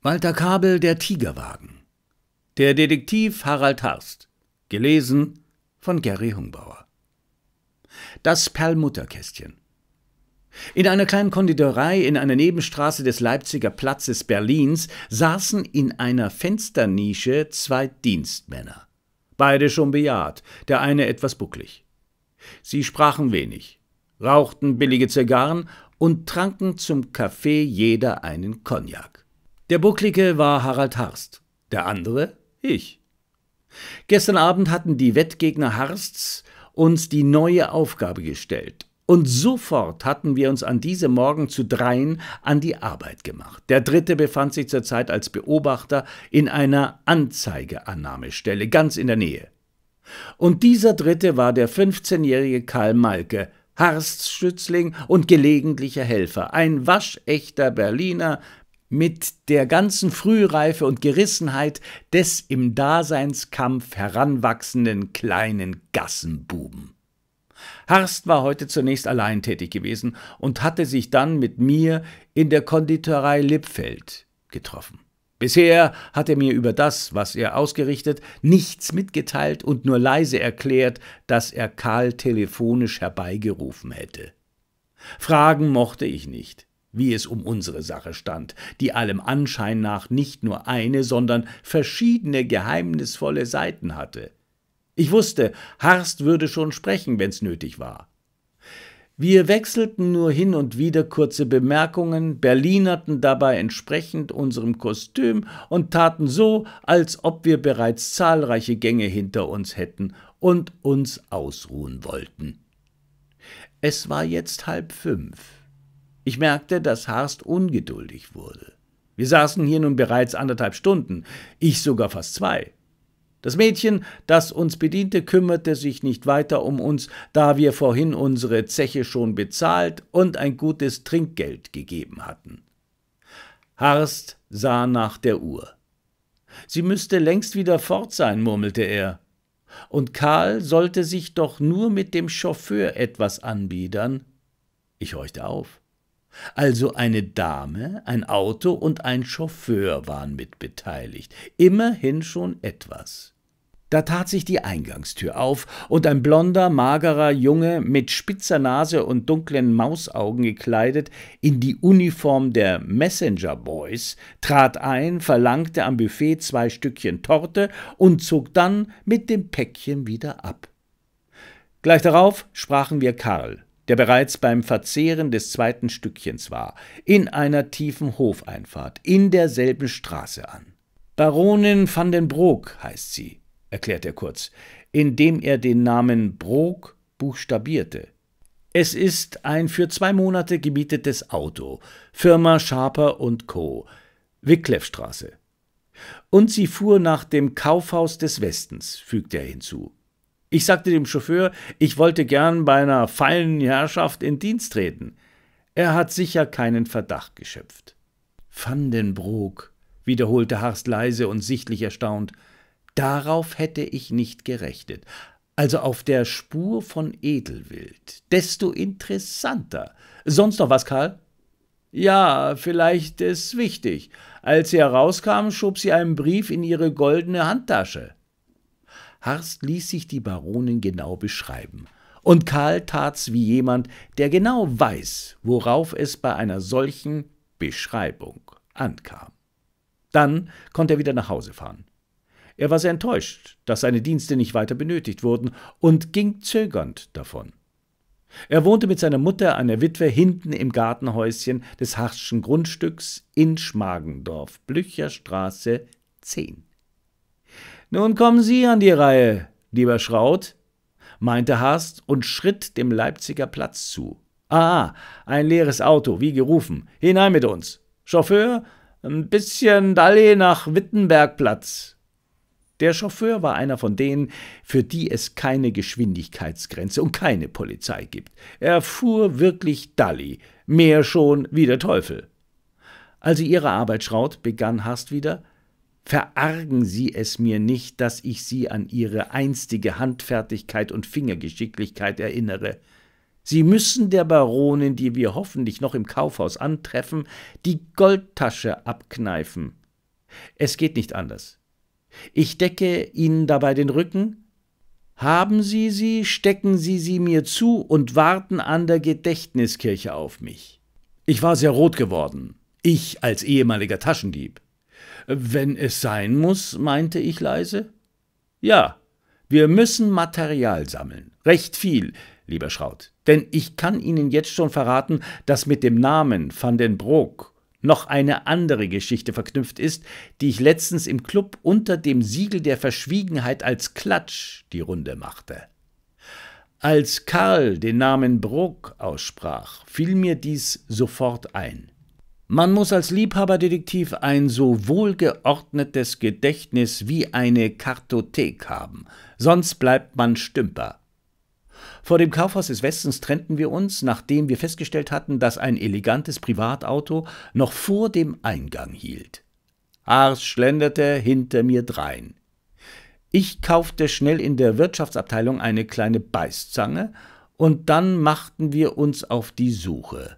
Walter Kabel Der Tigerwagen. Der Detektiv Harald Harst. Gelesen von Gary Hungbauer. Das Perlmutterkästchen. In einer kleinen Konditorei in einer Nebenstraße des Leipziger Platzes Berlins saßen in einer Fensternische zwei Dienstmänner. Beide schon bejaht, der eine etwas bucklig. Sie sprachen wenig, rauchten billige Zigarren und tranken zum Kaffee jeder einen Cognac. Der Bucklige war Harald Harst, der andere ich. Gestern Abend hatten die Wettgegner Harsts uns die neue Aufgabe gestellt. Und sofort hatten wir uns an diesem Morgen zu dreien an die Arbeit gemacht. Der dritte befand sich zurzeit als Beobachter in einer Anzeigeannahmestelle ganz in der Nähe. Und dieser dritte war der 15-jährige Karl Malke, Harsts Schützling und gelegentlicher Helfer, ein waschechter Berliner mit der ganzen Frühreife und Gerissenheit des im Daseinskampf heranwachsenden kleinen Gassenbuben. Harst war heute zunächst allein tätig gewesen und hatte sich dann mit mir in der Konditorei Lippfeld getroffen. Bisher hat er mir über das, was er ausgerichtet, nichts mitgeteilt und nur leise erklärt, dass er Karl telefonisch herbeigerufen hätte. Fragen mochte ich nicht wie es um unsere Sache stand, die allem Anschein nach nicht nur eine, sondern verschiedene geheimnisvolle Seiten hatte. Ich wusste, Harst würde schon sprechen, wenn's nötig war. Wir wechselten nur hin und wieder kurze Bemerkungen, berlinerten dabei entsprechend unserem Kostüm und taten so, als ob wir bereits zahlreiche Gänge hinter uns hätten und uns ausruhen wollten. Es war jetzt halb fünf. Ich merkte, dass Harst ungeduldig wurde. Wir saßen hier nun bereits anderthalb Stunden, ich sogar fast zwei. Das Mädchen, das uns bediente, kümmerte sich nicht weiter um uns, da wir vorhin unsere Zeche schon bezahlt und ein gutes Trinkgeld gegeben hatten. Harst sah nach der Uhr. Sie müsste längst wieder fort sein, murmelte er. Und Karl sollte sich doch nur mit dem Chauffeur etwas anbiedern. Ich horchte auf. Also eine Dame, ein Auto und ein Chauffeur waren mit beteiligt. Immerhin schon etwas. Da tat sich die Eingangstür auf, und ein blonder, magerer Junge mit spitzer Nase und dunklen Mausaugen gekleidet in die Uniform der Messenger Boys trat ein, verlangte am Buffet zwei Stückchen Torte und zog dann mit dem Päckchen wieder ab. Gleich darauf sprachen wir Karl der bereits beim Verzehren des zweiten Stückchens war, in einer tiefen Hofeinfahrt in derselben Straße an. Baronin van den Broek heißt sie, erklärt er kurz, indem er den Namen Broek buchstabierte. Es ist ein für zwei Monate gemietetes Auto, Firma Schaper und Co., Wickleffstraße. Und sie fuhr nach dem Kaufhaus des Westens, fügt er hinzu. Ich sagte dem Chauffeur, ich wollte gern bei einer feinen Herrschaft in Dienst treten. Er hat sicher keinen Verdacht geschöpft. Vandenbroek, wiederholte Harst leise und sichtlich erstaunt, darauf hätte ich nicht gerechnet. Also auf der Spur von Edelwild. Desto interessanter. Sonst noch was, Karl? Ja, vielleicht ist wichtig. Als sie herauskam, schob sie einen Brief in ihre goldene Handtasche. Harst ließ sich die Baronin genau beschreiben. Und Karl tat's wie jemand, der genau weiß, worauf es bei einer solchen Beschreibung ankam. Dann konnte er wieder nach Hause fahren. Er war sehr enttäuscht, dass seine Dienste nicht weiter benötigt wurden und ging zögernd davon. Er wohnte mit seiner Mutter, einer Witwe, hinten im Gartenhäuschen des Harschen Grundstücks in Schmagendorf, Blücherstraße 10. Nun kommen Sie an die Reihe, lieber Schraut, meinte Haast und schritt dem Leipziger Platz zu. Ah, ein leeres Auto, wie gerufen. Hinein mit uns. Chauffeur, ein bisschen Dalle nach Wittenbergplatz. Der Chauffeur war einer von denen, für die es keine Geschwindigkeitsgrenze und keine Polizei gibt. Er fuhr wirklich Dalli, mehr schon wie der Teufel. Also ihre Arbeit schraut, begann Hast wieder, Verargen Sie es mir nicht, dass ich Sie an Ihre einstige Handfertigkeit und Fingergeschicklichkeit erinnere. Sie müssen der Baronin, die wir hoffentlich noch im Kaufhaus antreffen, die Goldtasche abkneifen. Es geht nicht anders. Ich decke Ihnen dabei den Rücken. Haben Sie sie, stecken Sie sie mir zu und warten an der Gedächtniskirche auf mich. Ich war sehr rot geworden, ich als ehemaliger Taschendieb. Wenn es sein muss, meinte ich leise. Ja, wir müssen Material sammeln. Recht viel, lieber Schraut. Denn ich kann Ihnen jetzt schon verraten, dass mit dem Namen van den Broek noch eine andere Geschichte verknüpft ist, die ich letztens im Club unter dem Siegel der Verschwiegenheit als Klatsch die Runde machte. Als Karl den Namen Brook aussprach, fiel mir dies sofort ein. Man muss als Liebhaberdetektiv ein so wohlgeordnetes Gedächtnis wie eine Kartothek haben, sonst bleibt man stümper. Vor dem Kaufhaus des Westens trennten wir uns, nachdem wir festgestellt hatten, dass ein elegantes Privatauto noch vor dem Eingang hielt. Ars schlenderte hinter mir drein. Ich kaufte schnell in der Wirtschaftsabteilung eine kleine Beißzange und dann machten wir uns auf die Suche.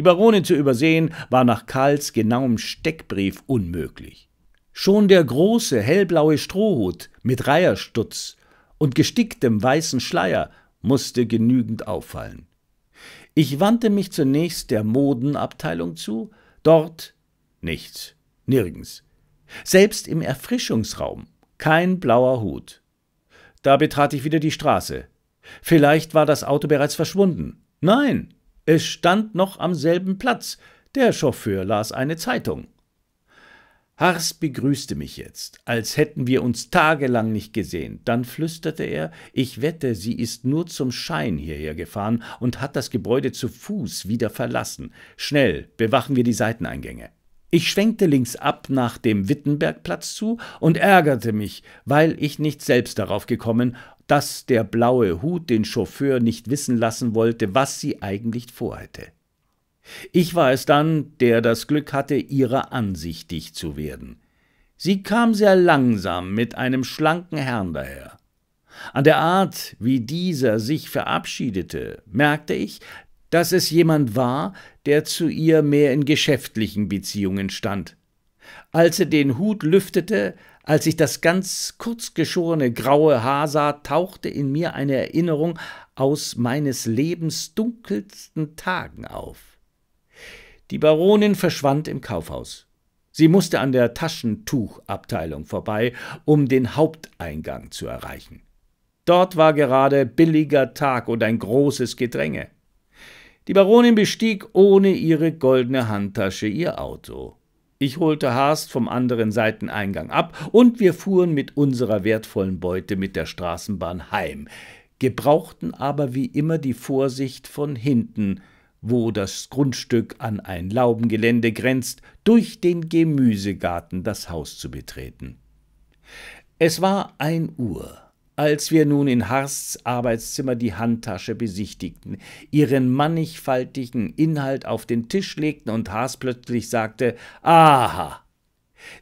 Die Baronin zu übersehen, war nach Karls genauem Steckbrief unmöglich. Schon der große hellblaue Strohhut mit Reiherstutz und gesticktem weißen Schleier musste genügend auffallen. Ich wandte mich zunächst der Modenabteilung zu, dort nichts, nirgends. Selbst im Erfrischungsraum kein blauer Hut. Da betrat ich wieder die Straße. Vielleicht war das Auto bereits verschwunden. Nein, es stand noch am selben Platz. Der Chauffeur las eine Zeitung. Hars begrüßte mich jetzt, als hätten wir uns tagelang nicht gesehen. Dann flüsterte er, ich wette, sie ist nur zum Schein hierher gefahren und hat das Gebäude zu Fuß wieder verlassen. Schnell, bewachen wir die Seiteneingänge. Ich schwenkte links ab nach dem Wittenbergplatz zu und ärgerte mich, weil ich nicht selbst darauf gekommen dass der blaue Hut den Chauffeur nicht wissen lassen wollte, was sie eigentlich vorhätte. Ich war es dann, der das Glück hatte, ihrer ansichtig zu werden. Sie kam sehr langsam mit einem schlanken Herrn daher. An der Art, wie dieser sich verabschiedete, merkte ich, dass es jemand war, der zu ihr mehr in geschäftlichen Beziehungen stand. Als er den Hut lüftete, als ich das ganz kurzgeschorene graue Haar sah, tauchte in mir eine Erinnerung aus meines Lebens dunkelsten Tagen auf. Die Baronin verschwand im Kaufhaus. Sie musste an der Taschentuchabteilung vorbei, um den Haupteingang zu erreichen. Dort war gerade billiger Tag und ein großes Gedränge. Die Baronin bestieg ohne ihre goldene Handtasche ihr Auto. Ich holte Haast vom anderen Seiteneingang ab und wir fuhren mit unserer wertvollen Beute mit der Straßenbahn heim, gebrauchten aber wie immer die Vorsicht von hinten, wo das Grundstück an ein Laubengelände grenzt, durch den Gemüsegarten das Haus zu betreten. Es war ein Uhr, als wir nun in Harsts Arbeitszimmer die Handtasche besichtigten, ihren mannigfaltigen Inhalt auf den Tisch legten und Harst plötzlich sagte, aha,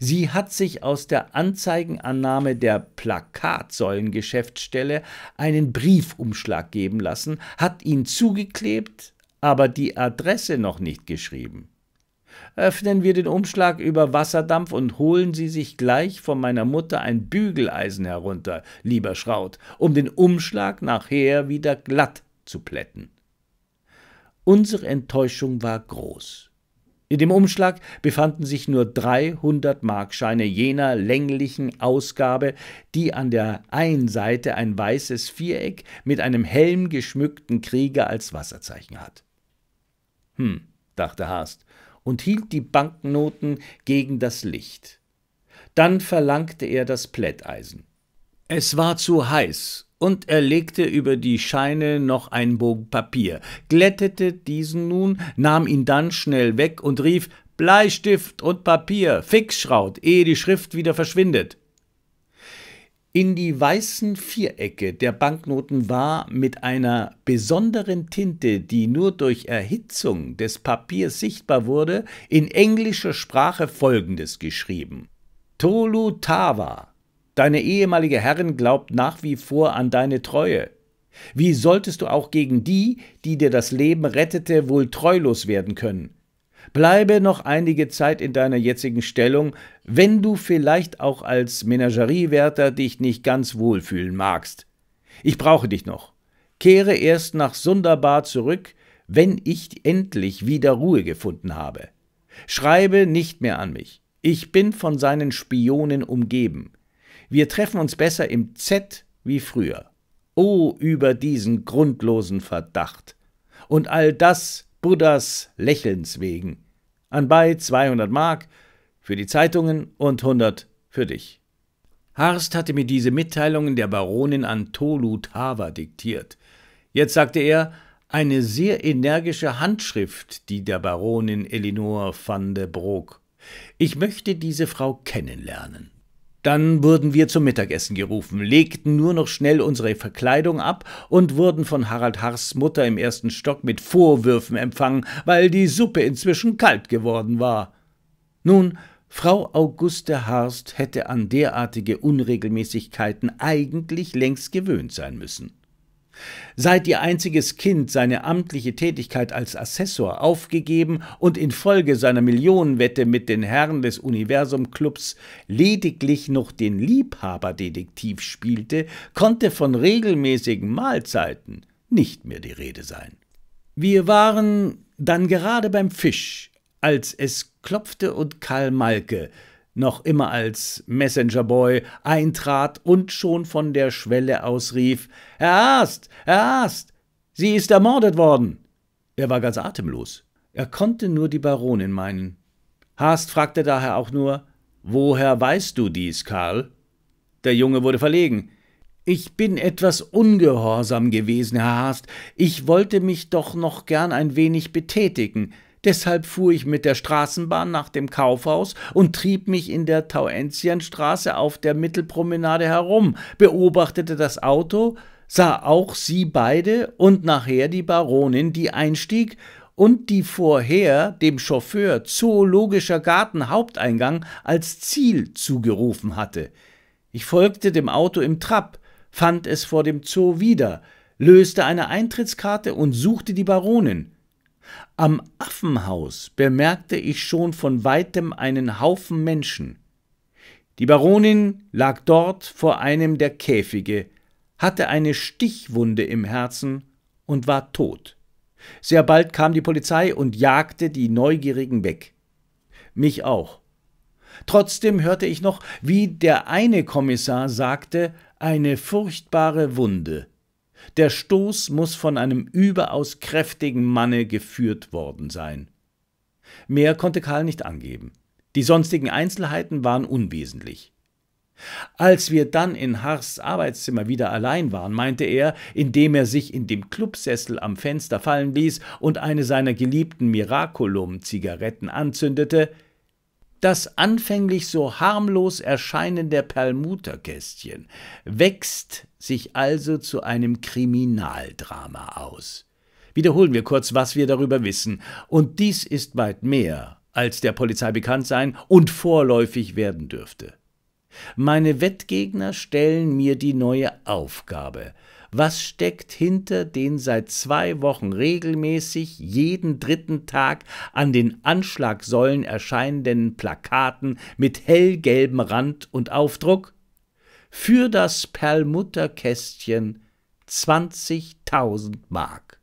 Sie hat sich aus der Anzeigenannahme der Plakatsäulengeschäftsstelle einen Briefumschlag geben lassen, hat ihn zugeklebt, aber die Adresse noch nicht geschrieben öffnen wir den Umschlag über Wasserdampf und holen Sie sich gleich von meiner Mutter ein Bügeleisen herunter, lieber Schraut, um den Umschlag nachher wieder glatt zu plätten. Unsere Enttäuschung war groß. In dem Umschlag befanden sich nur 300 Markscheine jener länglichen Ausgabe, die an der einen Seite ein weißes Viereck mit einem helmgeschmückten Krieger als Wasserzeichen hat. Hm, dachte Haast, und hielt die Banknoten gegen das Licht. Dann verlangte er das Plätteisen. Es war zu heiß, und er legte über die Scheine noch einen Bogen Papier, glättete diesen nun, nahm ihn dann schnell weg und rief Bleistift und Papier, Fixschraut, ehe die Schrift wieder verschwindet. In die weißen Vierecke der Banknoten war mit einer besonderen Tinte, die nur durch Erhitzung des Papiers sichtbar wurde, in englischer Sprache Folgendes geschrieben. Tolu Tava, deine ehemalige Herrin glaubt nach wie vor an deine Treue. Wie solltest du auch gegen die, die dir das Leben rettete, wohl treulos werden können? Bleibe noch einige Zeit in deiner jetzigen Stellung, wenn du vielleicht auch als Menageriewärter dich nicht ganz wohlfühlen magst. Ich brauche dich noch. Kehre erst nach Sunderbar zurück, wenn ich endlich wieder Ruhe gefunden habe. Schreibe nicht mehr an mich. Ich bin von seinen Spionen umgeben. Wir treffen uns besser im Z wie früher. Oh, über diesen grundlosen Verdacht. Und all das Buddhas Lächelns wegen. Anbei 200 Mark für die Zeitungen und 100 für dich. Harst hatte mir diese Mitteilungen der Baronin Antolu Tava diktiert. Jetzt sagte er, eine sehr energische Handschrift, die der Baronin Elinor van de Broek. Ich möchte diese Frau kennenlernen. Dann wurden wir zum Mittagessen gerufen, legten nur noch schnell unsere Verkleidung ab und wurden von Harald Hars Mutter im ersten Stock mit Vorwürfen empfangen, weil die Suppe inzwischen kalt geworden war. Nun, Frau Auguste Harst hätte an derartige Unregelmäßigkeiten eigentlich längst gewöhnt sein müssen. Seit ihr einziges Kind seine amtliche Tätigkeit als Assessor aufgegeben und infolge seiner Millionenwette mit den Herren des Universum lediglich noch den Liebhaberdetektiv spielte, konnte von regelmäßigen Mahlzeiten nicht mehr die Rede sein. Wir waren dann gerade beim Fisch, als es klopfte und Karl Malke, noch immer als Messenger Boy, eintrat und schon von der Schwelle ausrief Herr Haast, Herr Haast, sie ist ermordet worden. Er war ganz atemlos. Er konnte nur die Baronin meinen. Haast fragte daher auch nur: Woher weißt du dies, Karl? Der Junge wurde verlegen. Ich bin etwas ungehorsam gewesen, Herr Haast. Ich wollte mich doch noch gern ein wenig betätigen. Deshalb fuhr ich mit der Straßenbahn nach dem Kaufhaus und trieb mich in der Tauentienstraße auf der Mittelpromenade herum, beobachtete das Auto, sah auch sie beide und nachher die Baronin, die einstieg und die vorher dem Chauffeur Zoologischer Garten Haupteingang als Ziel zugerufen hatte. Ich folgte dem Auto im Trab, fand es vor dem Zoo wieder, löste eine Eintrittskarte und suchte die Baronin. Am Affenhaus bemerkte ich schon von weitem einen Haufen Menschen. Die Baronin lag dort vor einem der Käfige, hatte eine Stichwunde im Herzen und war tot. Sehr bald kam die Polizei und jagte die Neugierigen weg. Mich auch. Trotzdem hörte ich noch, wie der eine Kommissar sagte, eine furchtbare Wunde. Der Stoß muss von einem überaus kräftigen Manne geführt worden sein. Mehr konnte Karl nicht angeben. Die sonstigen Einzelheiten waren unwesentlich. Als wir dann in Harsts Arbeitszimmer wieder allein waren, meinte er, indem er sich in dem Clubsessel am Fenster fallen ließ und eine seiner geliebten Miraculum-Zigaretten anzündete, das anfänglich so harmlos erscheinende Perlmutterkästchen wächst sich also zu einem Kriminaldrama aus. Wiederholen wir kurz, was wir darüber wissen. Und dies ist weit mehr, als der Polizei bekannt sein und vorläufig werden dürfte. Meine Wettgegner stellen mir die neue Aufgabe, was steckt hinter den seit zwei Wochen regelmäßig jeden dritten Tag an den Anschlagsäulen erscheinenden Plakaten mit hellgelbem Rand und Aufdruck? Für das Perlmutterkästchen 20.000 Mark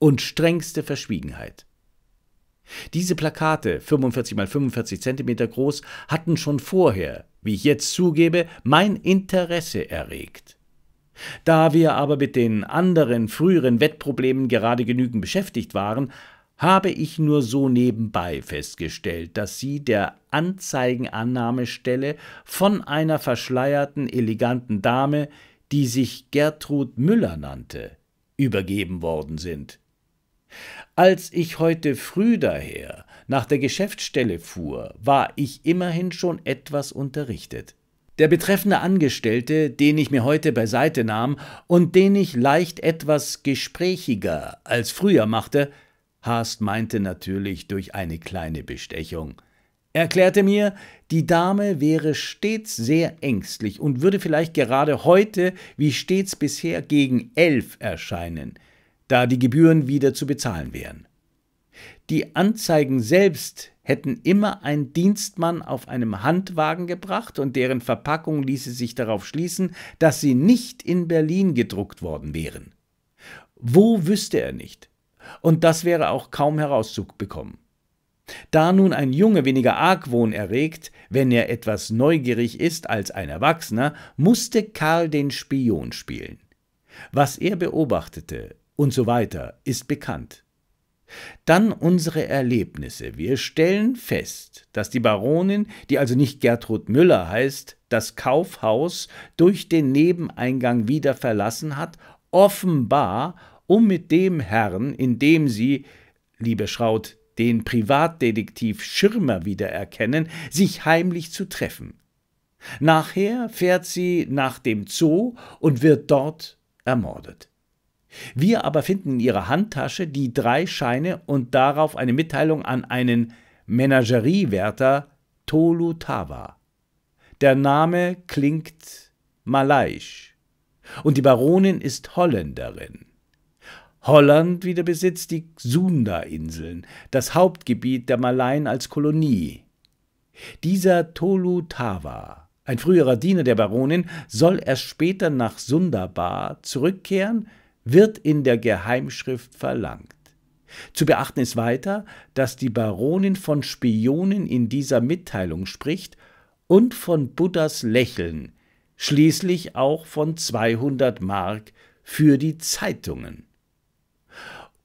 und strengste Verschwiegenheit. Diese Plakate, 45 x 45 cm groß, hatten schon vorher, wie ich jetzt zugebe, mein Interesse erregt. Da wir aber mit den anderen früheren Wettproblemen gerade genügend beschäftigt waren, habe ich nur so nebenbei festgestellt, dass sie der Anzeigenannahmestelle von einer verschleierten, eleganten Dame, die sich Gertrud Müller nannte, übergeben worden sind. Als ich heute früh daher nach der Geschäftsstelle fuhr, war ich immerhin schon etwas unterrichtet. Der betreffende Angestellte, den ich mir heute beiseite nahm und den ich leicht etwas gesprächiger als früher machte, Haast meinte natürlich durch eine kleine Bestechung, erklärte mir, die Dame wäre stets sehr ängstlich und würde vielleicht gerade heute wie stets bisher gegen elf erscheinen, da die Gebühren wieder zu bezahlen wären. Die Anzeigen selbst hätten immer ein Dienstmann auf einem Handwagen gebracht und deren Verpackung ließe sich darauf schließen, dass sie nicht in Berlin gedruckt worden wären. Wo wüsste er nicht? Und das wäre auch kaum herauszubekommen. Da nun ein Junge weniger Argwohn erregt, wenn er etwas neugierig ist als ein Erwachsener, musste Karl den Spion spielen. Was er beobachtete und so weiter ist bekannt. Dann unsere Erlebnisse. Wir stellen fest, dass die Baronin, die also nicht Gertrud Müller heißt, das Kaufhaus durch den Nebeneingang wieder verlassen hat, offenbar, um mit dem Herrn, in dem sie, liebe Schraut, den Privatdetektiv Schirmer wiedererkennen, sich heimlich zu treffen. Nachher fährt sie nach dem Zoo und wird dort ermordet. Wir aber finden in ihrer Handtasche die drei Scheine und darauf eine Mitteilung an einen Menageriewärter Tolu Tawa. Der Name klingt malaiisch und die Baronin ist Holländerin. Holland wieder besitzt die Sunda-Inseln, das Hauptgebiet der Malaien als Kolonie. Dieser Tolu Tawa, ein früherer Diener der Baronin, soll erst später nach Sundabar zurückkehren wird in der Geheimschrift verlangt. Zu beachten ist weiter, dass die Baronin von Spionen in dieser Mitteilung spricht und von Buddhas Lächeln, schließlich auch von 200 Mark für die Zeitungen.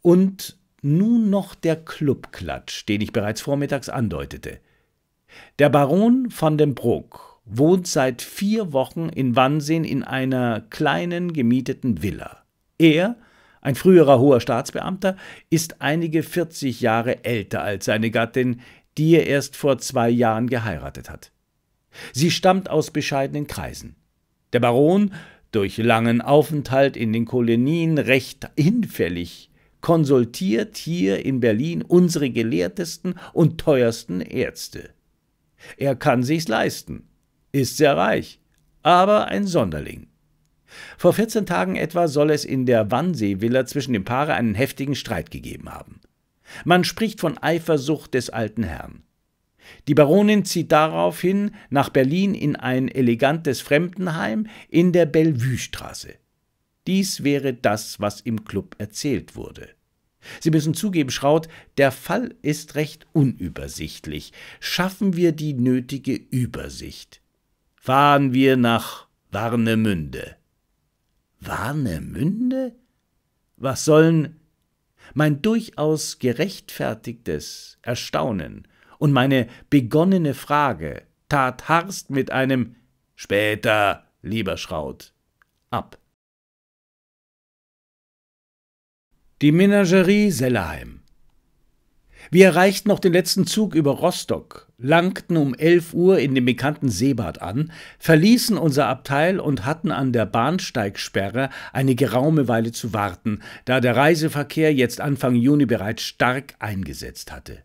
Und nun noch der Clubklatsch, den ich bereits vormittags andeutete. Der Baron von den Broek wohnt seit vier Wochen in Wannsee in einer kleinen gemieteten Villa. Er, ein früherer hoher Staatsbeamter, ist einige 40 Jahre älter als seine Gattin, die er erst vor zwei Jahren geheiratet hat. Sie stammt aus bescheidenen Kreisen. Der Baron, durch langen Aufenthalt in den Kolonien recht hinfällig, konsultiert hier in Berlin unsere gelehrtesten und teuersten Ärzte. Er kann sich's leisten, ist sehr reich, aber ein Sonderling. Vor 14 Tagen etwa soll es in der Wannsee-Villa zwischen dem Paare einen heftigen Streit gegeben haben. Man spricht von Eifersucht des alten Herrn. Die Baronin zieht daraufhin nach Berlin in ein elegantes Fremdenheim in der Bellevue-Straße. Dies wäre das, was im Club erzählt wurde. Sie müssen zugeben, Schraut, der Fall ist recht unübersichtlich. Schaffen wir die nötige Übersicht. Fahren wir nach Warnemünde. Warnemünde? Was sollen mein durchaus gerechtfertigtes Erstaunen und meine begonnene Frage tat Harst mit einem Später, lieber Schraut, ab. Die Menagerie Sellerheim wir erreichten noch den letzten Zug über Rostock, langten um 11 Uhr in dem bekannten Seebad an, verließen unser Abteil und hatten an der Bahnsteigsperre eine geraume Weile zu warten, da der Reiseverkehr jetzt Anfang Juni bereits stark eingesetzt hatte.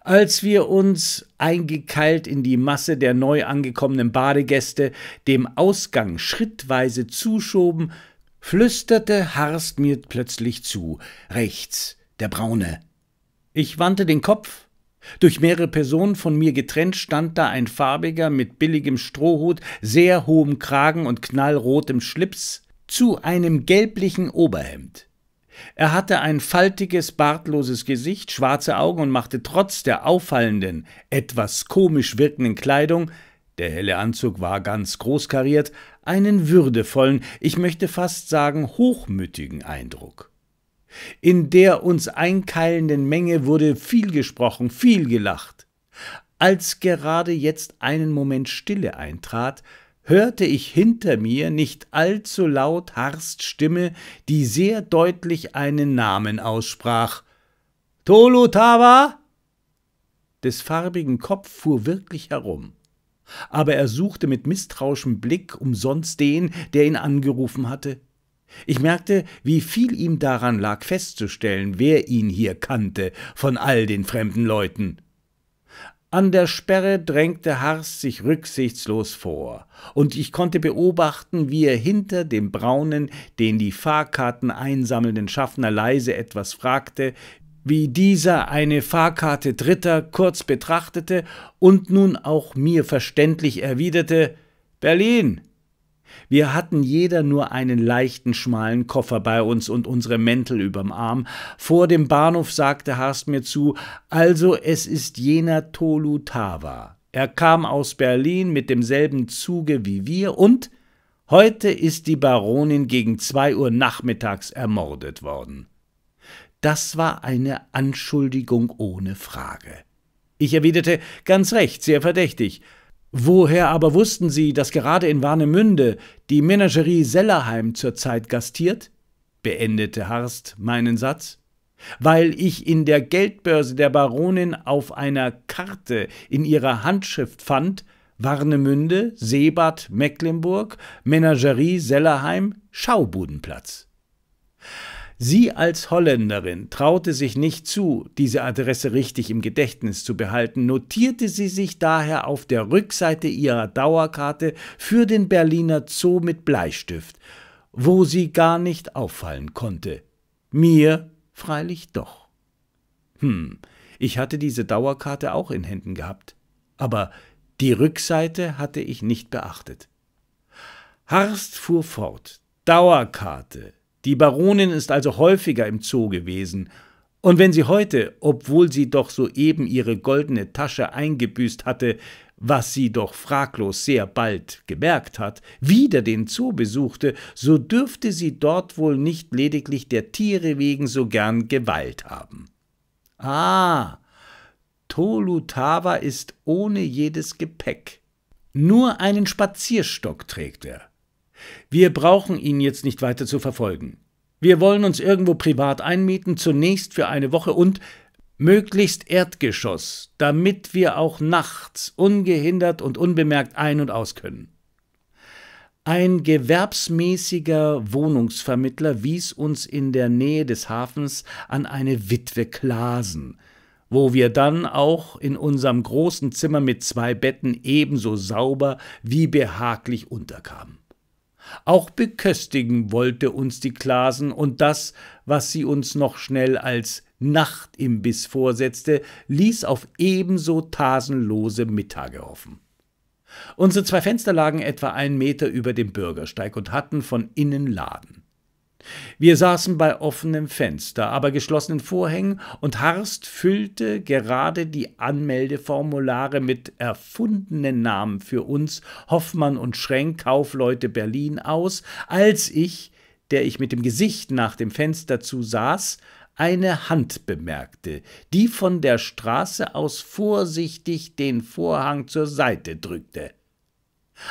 Als wir uns, eingekeilt in die Masse der neu angekommenen Badegäste, dem Ausgang schrittweise zuschoben, flüsterte Harst mir plötzlich zu: Rechts, der Braune, ich wandte den Kopf. Durch mehrere Personen von mir getrennt stand da ein farbiger mit billigem Strohhut, sehr hohem Kragen und knallrotem Schlips zu einem gelblichen Oberhemd. Er hatte ein faltiges, bartloses Gesicht, schwarze Augen und machte trotz der auffallenden, etwas komisch wirkenden Kleidung der helle Anzug war ganz großkariert, einen würdevollen, ich möchte fast sagen hochmütigen Eindruck. In der uns einkeilenden Menge wurde viel gesprochen, viel gelacht. Als gerade jetzt einen Moment Stille eintrat, hörte ich hinter mir nicht allzu laut Harsts Stimme, die sehr deutlich einen Namen aussprach. Tolotava? Des farbigen Kopf fuhr wirklich herum. Aber er suchte mit misstrauischem Blick umsonst den, der ihn angerufen hatte. Ich merkte, wie viel ihm daran lag, festzustellen, wer ihn hier kannte von all den fremden Leuten. An der Sperre drängte Harst sich rücksichtslos vor, und ich konnte beobachten, wie er hinter dem braunen, den die Fahrkarten einsammelnden Schaffner leise etwas fragte, wie dieser eine Fahrkarte Dritter kurz betrachtete und nun auch mir verständlich erwiderte Berlin, wir hatten jeder nur einen leichten, schmalen Koffer bei uns und unsere Mäntel überm Arm. Vor dem Bahnhof sagte Haast mir zu, also es ist jener Tolu Tava. Er kam aus Berlin mit demselben Zuge wie wir und heute ist die Baronin gegen zwei Uhr nachmittags ermordet worden. Das war eine Anschuldigung ohne Frage. Ich erwiderte, ganz recht, sehr verdächtig. Woher aber wussten Sie, dass gerade in Warnemünde die Menagerie Sellerheim zurzeit gastiert? beendete Harst meinen Satz. Weil ich in der Geldbörse der Baronin auf einer Karte in ihrer Handschrift fand, Warnemünde, Seebad, Mecklenburg, Menagerie Sellerheim, Schaubudenplatz. Sie als Holländerin traute sich nicht zu, diese Adresse richtig im Gedächtnis zu behalten, notierte sie sich daher auf der Rückseite ihrer Dauerkarte für den Berliner Zoo mit Bleistift, wo sie gar nicht auffallen konnte. Mir freilich doch. Hm, ich hatte diese Dauerkarte auch in Händen gehabt, aber die Rückseite hatte ich nicht beachtet. Harst fuhr fort. Dauerkarte, die Baronin ist also häufiger im Zoo gewesen, und wenn sie heute, obwohl sie doch soeben ihre goldene Tasche eingebüßt hatte, was sie doch fraglos sehr bald gemerkt hat, wieder den Zoo besuchte, so dürfte sie dort wohl nicht lediglich der Tiere wegen so gern Gewalt haben. Ah, Tolutawa ist ohne jedes Gepäck. Nur einen Spazierstock trägt er. Wir brauchen ihn jetzt nicht weiter zu verfolgen. Wir wollen uns irgendwo privat einmieten, zunächst für eine Woche und möglichst Erdgeschoss, damit wir auch nachts ungehindert und unbemerkt ein- und aus können. Ein gewerbsmäßiger Wohnungsvermittler wies uns in der Nähe des Hafens an eine Witwe Klasen, wo wir dann auch in unserem großen Zimmer mit zwei Betten ebenso sauber wie behaglich unterkamen. Auch beköstigen wollte uns die Klasen und das, was sie uns noch schnell als Nachtimbiss vorsetzte, ließ auf ebenso tasenlose Mittage hoffen. Unsere zwei Fenster lagen etwa einen Meter über dem Bürgersteig und hatten von innen Laden. Wir saßen bei offenem Fenster, aber geschlossenen Vorhängen, und Harst füllte gerade die Anmeldeformulare mit erfundenen Namen für uns, Hoffmann und Schrenk, Kaufleute Berlin, aus, als ich, der ich mit dem Gesicht nach dem Fenster zu saß, eine Hand bemerkte, die von der Straße aus vorsichtig den Vorhang zur Seite drückte.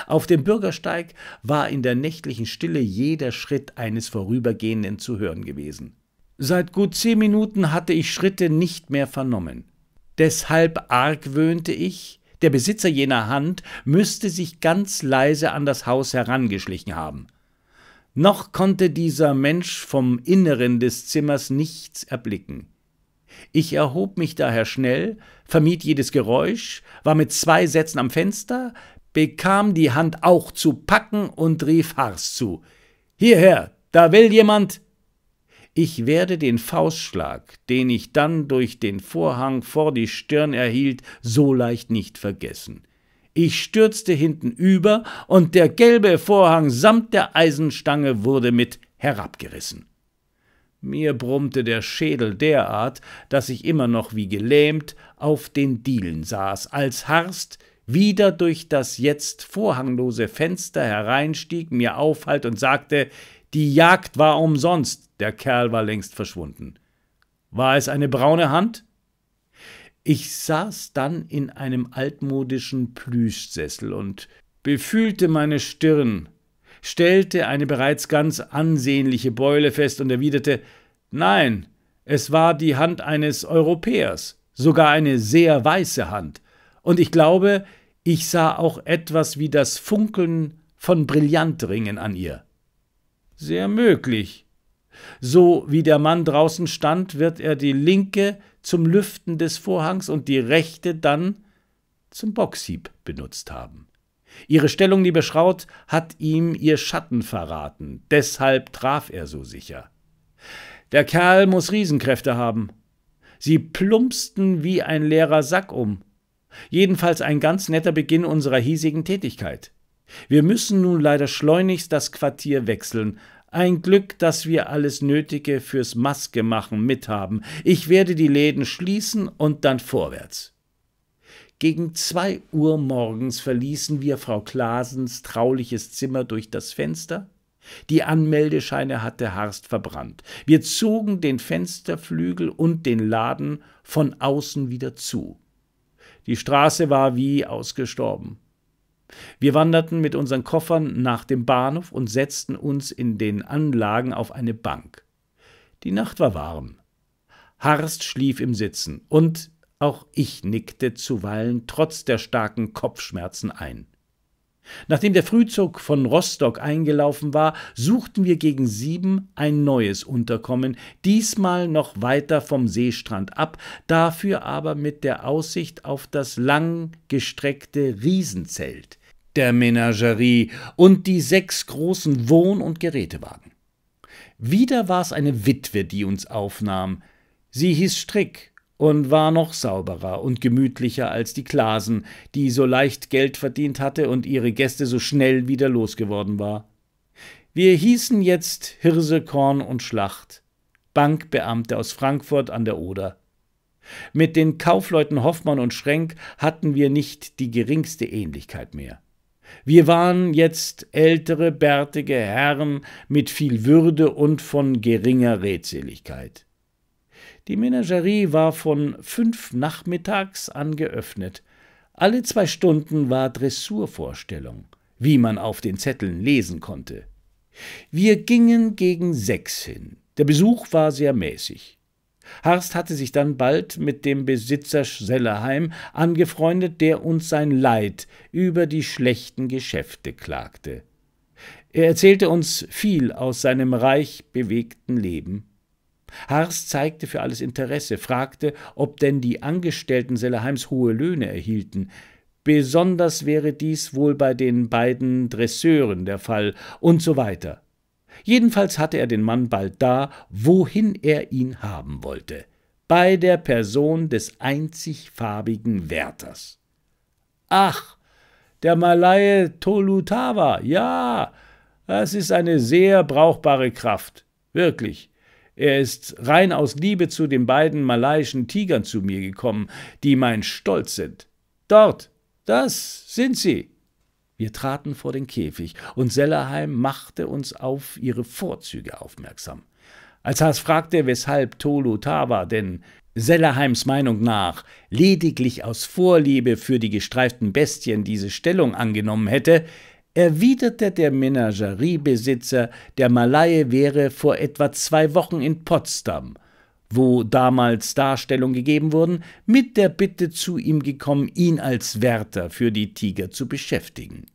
Auf dem Bürgersteig war in der nächtlichen Stille jeder Schritt eines Vorübergehenden zu hören gewesen. Seit gut zehn Minuten hatte ich Schritte nicht mehr vernommen. Deshalb argwöhnte ich, der Besitzer jener Hand müsste sich ganz leise an das Haus herangeschlichen haben. Noch konnte dieser Mensch vom Inneren des Zimmers nichts erblicken. Ich erhob mich daher schnell, vermied jedes Geräusch, war mit zwei Sätzen am Fenster, bekam die Hand auch zu packen und rief Hars zu. Hierher, da will jemand. Ich werde den Faustschlag, den ich dann durch den Vorhang vor die Stirn erhielt, so leicht nicht vergessen. Ich stürzte hintenüber, und der gelbe Vorhang samt der Eisenstange wurde mit herabgerissen. Mir brummte der Schädel derart, dass ich immer noch wie gelähmt auf den Dielen saß, als Harst wieder durch das jetzt vorhanglose Fenster hereinstieg, mir aufhalt und sagte, die Jagd war umsonst, der Kerl war längst verschwunden. War es eine braune Hand? Ich saß dann in einem altmodischen Plüschsessel und befühlte meine Stirn, stellte eine bereits ganz ansehnliche Beule fest und erwiderte Nein, es war die Hand eines Europäers, sogar eine sehr weiße Hand, und ich glaube, ich sah auch etwas wie das Funkeln von Brillantringen an ihr. Sehr möglich. So wie der Mann draußen stand, wird er die linke zum Lüften des Vorhangs und die rechte dann zum Boxhieb benutzt haben. Ihre Stellung, liebe Schraut, hat ihm ihr Schatten verraten, deshalb traf er so sicher. Der Kerl muss Riesenkräfte haben. Sie plumpsten wie ein leerer Sack um. Jedenfalls ein ganz netter Beginn unserer hiesigen Tätigkeit. Wir müssen nun leider schleunigst das Quartier wechseln. Ein Glück, dass wir alles Nötige fürs Maskemachen mithaben. Ich werde die Läden schließen und dann vorwärts. Gegen zwei Uhr morgens verließen wir Frau Klasens trauliches Zimmer durch das Fenster. Die Anmeldescheine hatte Harst verbrannt. Wir zogen den Fensterflügel und den Laden von außen wieder zu. Die Straße war wie ausgestorben. Wir wanderten mit unseren Koffern nach dem Bahnhof und setzten uns in den Anlagen auf eine Bank. Die Nacht war warm. Harst schlief im Sitzen und auch ich nickte zuweilen trotz der starken Kopfschmerzen ein. Nachdem der Frühzug von Rostock eingelaufen war, suchten wir gegen sieben ein neues Unterkommen, diesmal noch weiter vom Seestrand ab, dafür aber mit der Aussicht auf das langgestreckte Riesenzelt der Menagerie und die sechs großen Wohn- und Gerätewagen. Wieder war es eine Witwe, die uns aufnahm. Sie hieß Strick und war noch sauberer und gemütlicher als die Klasen, die so leicht Geld verdient hatte und ihre Gäste so schnell wieder losgeworden war. Wir hießen jetzt Hirse, Korn und Schlacht, Bankbeamte aus Frankfurt an der Oder. Mit den Kaufleuten Hoffmann und Schrenk hatten wir nicht die geringste Ähnlichkeit mehr. Wir waren jetzt ältere, bärtige Herren mit viel Würde und von geringer Redseligkeit. Die Menagerie war von fünf nachmittags an geöffnet. Alle zwei Stunden war Dressurvorstellung, wie man auf den Zetteln lesen konnte. Wir gingen gegen sechs hin. Der Besuch war sehr mäßig. Harst hatte sich dann bald mit dem Besitzer Sellerheim angefreundet, der uns sein Leid über die schlechten Geschäfte klagte. Er erzählte uns viel aus seinem reich bewegten Leben. Haars zeigte für alles Interesse, fragte, ob denn die Angestellten Selleheims hohe Löhne erhielten. Besonders wäre dies wohl bei den beiden Dresseuren der Fall und so weiter. Jedenfalls hatte er den Mann bald da, wohin er ihn haben wollte, bei der Person des einzigfarbigen Wärters. Ach, der Malaye Tolutawa, ja, das ist eine sehr brauchbare Kraft, wirklich. Er ist rein aus Liebe zu den beiden malaiischen Tigern zu mir gekommen, die mein Stolz sind. Dort, das sind sie. Wir traten vor den Käfig, und Sellerheim machte uns auf ihre Vorzüge aufmerksam. Als Haas fragte, weshalb Tolu Tawa denn Sellerheims Meinung nach lediglich aus Vorliebe für die gestreiften Bestien diese Stellung angenommen hätte, erwiderte der Menageriebesitzer, der Malaie wäre vor etwa zwei Wochen in Potsdam, wo damals Darstellungen gegeben wurden, mit der Bitte zu ihm gekommen, ihn als Wärter für die Tiger zu beschäftigen.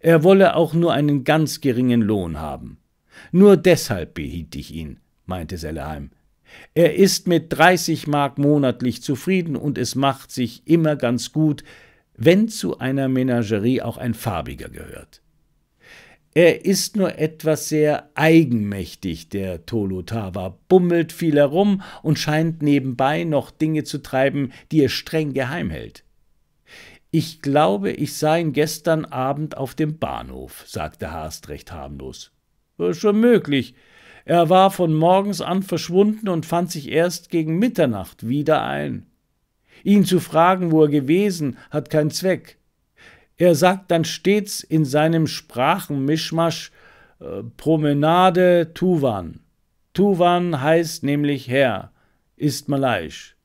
Er wolle auch nur einen ganz geringen Lohn haben. Nur deshalb behielt ich ihn, meinte Selleheim. Er ist mit 30 Mark monatlich zufrieden und es macht sich immer ganz gut, wenn zu einer Menagerie auch ein farbiger gehört. Er ist nur etwas sehr eigenmächtig, der Tolotava, bummelt viel herum und scheint nebenbei noch Dinge zu treiben, die er streng geheim hält. Ich glaube, ich sah ihn gestern Abend auf dem Bahnhof, sagte Haast recht harmlos. Schon möglich. Er war von morgens an verschwunden und fand sich erst gegen Mitternacht wieder ein. Ihn zu fragen, wo er gewesen, hat keinen Zweck. Er sagt dann stets in seinem Sprachenmischmasch äh, Promenade Tuvan. Tuvan heißt nämlich Herr, ist malaiisch.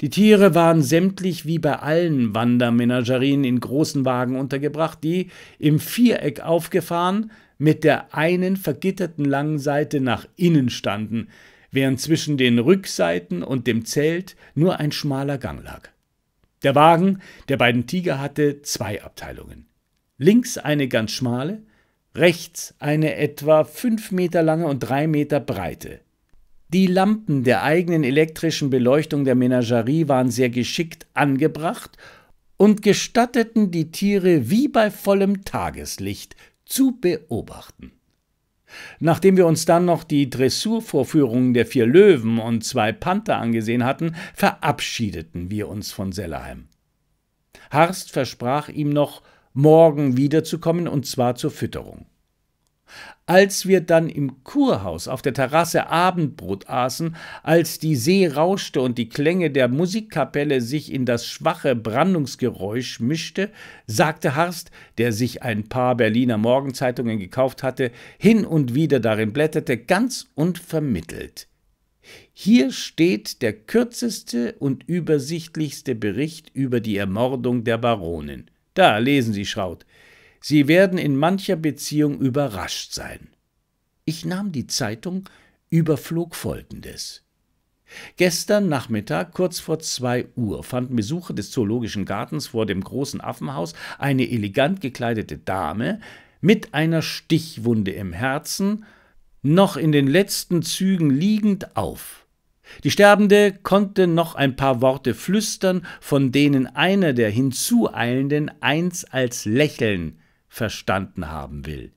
Die Tiere waren sämtlich wie bei allen Wandermenagerien in großen Wagen untergebracht, die im Viereck aufgefahren mit der einen vergitterten langen Seite nach innen standen, während zwischen den Rückseiten und dem Zelt nur ein schmaler Gang lag. Der Wagen der beiden Tiger hatte zwei Abteilungen. Links eine ganz schmale, rechts eine etwa fünf Meter lange und drei Meter breite. Die Lampen der eigenen elektrischen Beleuchtung der Menagerie waren sehr geschickt angebracht und gestatteten die Tiere wie bei vollem Tageslicht zu beobachten. Nachdem wir uns dann noch die Dressurvorführungen der vier Löwen und zwei Panther angesehen hatten, verabschiedeten wir uns von Sellerheim. Harst versprach ihm noch, morgen wiederzukommen und zwar zur Fütterung. Als wir dann im Kurhaus auf der Terrasse Abendbrot aßen, als die See rauschte und die Klänge der Musikkapelle sich in das schwache Brandungsgeräusch mischte, sagte Harst, der sich ein paar Berliner Morgenzeitungen gekauft hatte, hin und wieder darin blätterte, ganz unvermittelt. Hier steht der kürzeste und übersichtlichste Bericht über die Ermordung der Baronin. Da lesen Sie, Schraut. Sie werden in mancher Beziehung überrascht sein. Ich nahm die Zeitung, überflog Folgendes. Gestern Nachmittag, kurz vor zwei Uhr, fanden Besucher des Zoologischen Gartens vor dem großen Affenhaus eine elegant gekleidete Dame mit einer Stichwunde im Herzen, noch in den letzten Zügen liegend auf. Die Sterbende konnte noch ein paar Worte flüstern, von denen einer der Hinzueilenden eins als Lächeln verstanden haben will.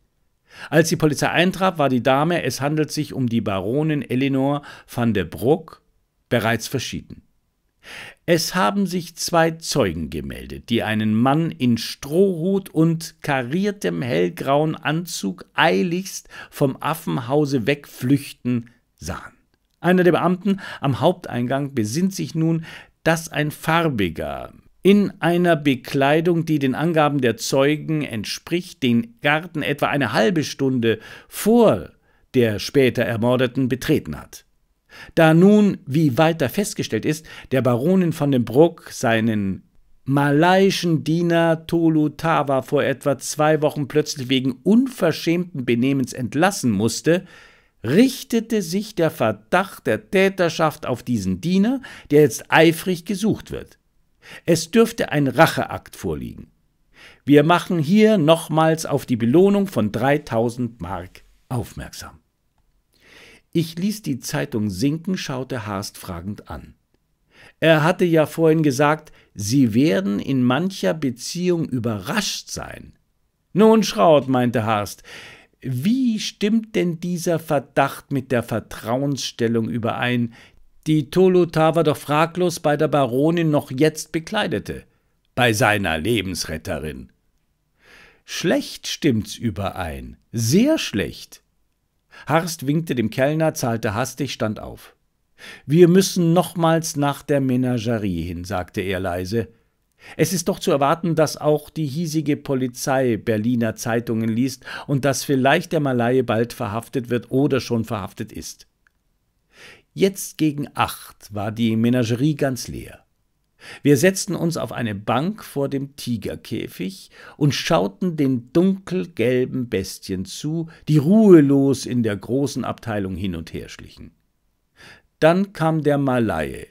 Als die Polizei eintraf, war die Dame, es handelt sich um die Baronin Eleanor van der Bruck, bereits verschieden. Es haben sich zwei Zeugen gemeldet, die einen Mann in Strohhut und kariertem hellgrauen Anzug eiligst vom Affenhause wegflüchten sahen. Einer der Beamten am Haupteingang besinnt sich nun, dass ein farbiger, in einer Bekleidung, die den Angaben der Zeugen entspricht, den Garten etwa eine halbe Stunde vor der später Ermordeten betreten hat. Da nun, wie weiter festgestellt ist, der Baronin von dem Bruck seinen malaiischen Diener Tolu Tawa vor etwa zwei Wochen plötzlich wegen unverschämten Benehmens entlassen musste, richtete sich der Verdacht der Täterschaft auf diesen Diener, der jetzt eifrig gesucht wird. Es dürfte ein Racheakt vorliegen. Wir machen hier nochmals auf die Belohnung von 3000 Mark aufmerksam. Ich ließ die Zeitung sinken, schaute Haast fragend an. Er hatte ja vorhin gesagt, Sie werden in mancher Beziehung überrascht sein. Nun, Schraut, meinte Haast, wie stimmt denn dieser Verdacht mit der Vertrauensstellung überein, die Tolotava doch fraglos bei der Baronin noch jetzt bekleidete, bei seiner Lebensretterin. Schlecht stimmt's überein, sehr schlecht. Harst winkte dem Kellner, zahlte hastig, stand auf. Wir müssen nochmals nach der Menagerie hin, sagte er leise. Es ist doch zu erwarten, dass auch die hiesige Polizei Berliner Zeitungen liest und dass vielleicht der Malaie bald verhaftet wird oder schon verhaftet ist. Jetzt gegen acht war die Menagerie ganz leer. Wir setzten uns auf eine Bank vor dem Tigerkäfig und schauten den dunkelgelben Bestien zu, die ruhelos in der großen Abteilung hin und her schlichen. Dann kam der Malaye,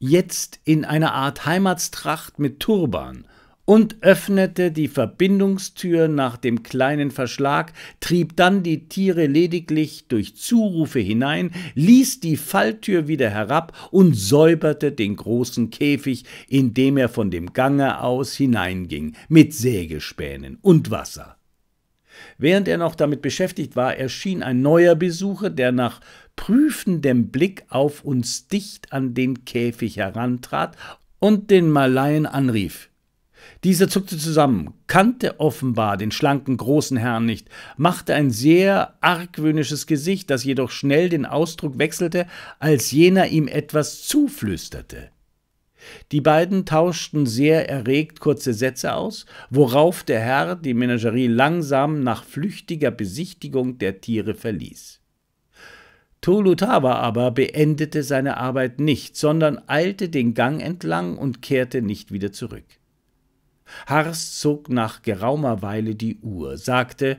jetzt in einer Art Heimatstracht mit Turban und öffnete die Verbindungstür nach dem kleinen Verschlag, trieb dann die Tiere lediglich durch Zurufe hinein, ließ die Falltür wieder herab und säuberte den großen Käfig, in dem er von dem Gange aus hineinging, mit Sägespänen und Wasser. Während er noch damit beschäftigt war, erschien ein neuer Besucher, der nach prüfendem Blick auf uns dicht an den Käfig herantrat und den Malaien anrief. Dieser zuckte zusammen, kannte offenbar den schlanken großen Herrn nicht, machte ein sehr argwöhnisches Gesicht, das jedoch schnell den Ausdruck wechselte, als jener ihm etwas zuflüsterte. Die beiden tauschten sehr erregt kurze Sätze aus, worauf der Herr die Menagerie langsam nach flüchtiger Besichtigung der Tiere verließ. Tolutawa aber beendete seine Arbeit nicht, sondern eilte den Gang entlang und kehrte nicht wieder zurück. Harst zog nach geraumer Weile die Uhr, sagte,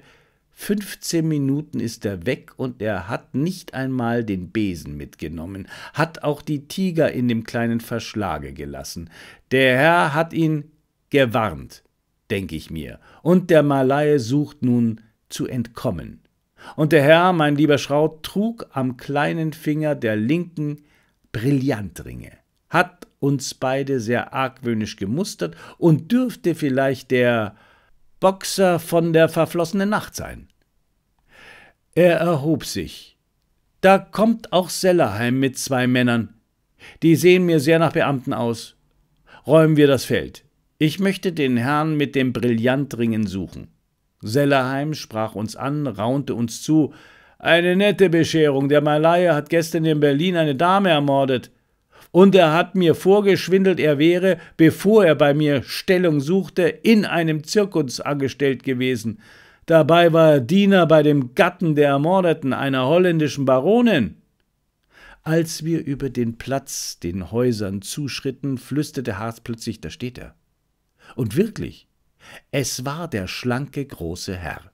fünfzehn Minuten ist er weg und er hat nicht einmal den Besen mitgenommen, hat auch die Tiger in dem kleinen Verschlage gelassen. Der Herr hat ihn gewarnt, denke ich mir, und der Malaie sucht nun zu entkommen. Und der Herr, mein lieber Schraut, trug am kleinen Finger der linken Brillantringe, hat uns beide sehr argwöhnisch gemustert und dürfte vielleicht der Boxer von der verflossenen Nacht sein. Er erhob sich. Da kommt auch Sellerheim mit zwei Männern. Die sehen mir sehr nach Beamten aus. Räumen wir das Feld. Ich möchte den Herrn mit dem Brillantringen suchen. Sellerheim sprach uns an, raunte uns zu. Eine nette Bescherung. Der Malaie hat gestern in Berlin eine Dame ermordet und er hat mir vorgeschwindelt, er wäre, bevor er bei mir Stellung suchte, in einem Zirkus angestellt gewesen. Dabei war er Diener bei dem Gatten der Ermordeten, einer holländischen Baronin. Als wir über den Platz den Häusern zuschritten, flüsterte Haas plötzlich, da steht er. Und wirklich, es war der schlanke große Herr.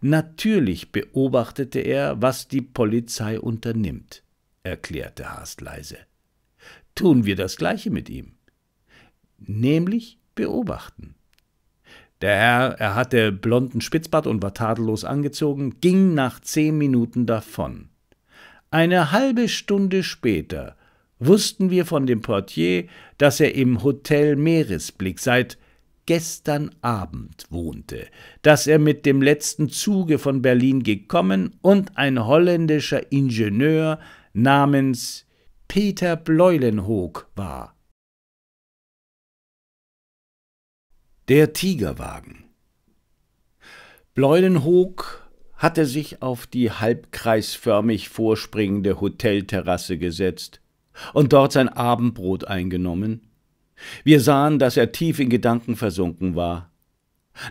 Natürlich beobachtete er, was die Polizei unternimmt, erklärte Haas leise tun wir das gleiche mit ihm, nämlich beobachten. Der Herr, er hatte blonden Spitzbart und war tadellos angezogen, ging nach zehn Minuten davon. Eine halbe Stunde später wussten wir von dem Portier, dass er im Hotel Meeresblick seit gestern Abend wohnte, dass er mit dem letzten Zuge von Berlin gekommen und ein holländischer Ingenieur namens Peter Bleulenhoog war. Der Tigerwagen Bleulenhoog hatte sich auf die halbkreisförmig vorspringende Hotelterrasse gesetzt und dort sein Abendbrot eingenommen. Wir sahen, dass er tief in Gedanken versunken war.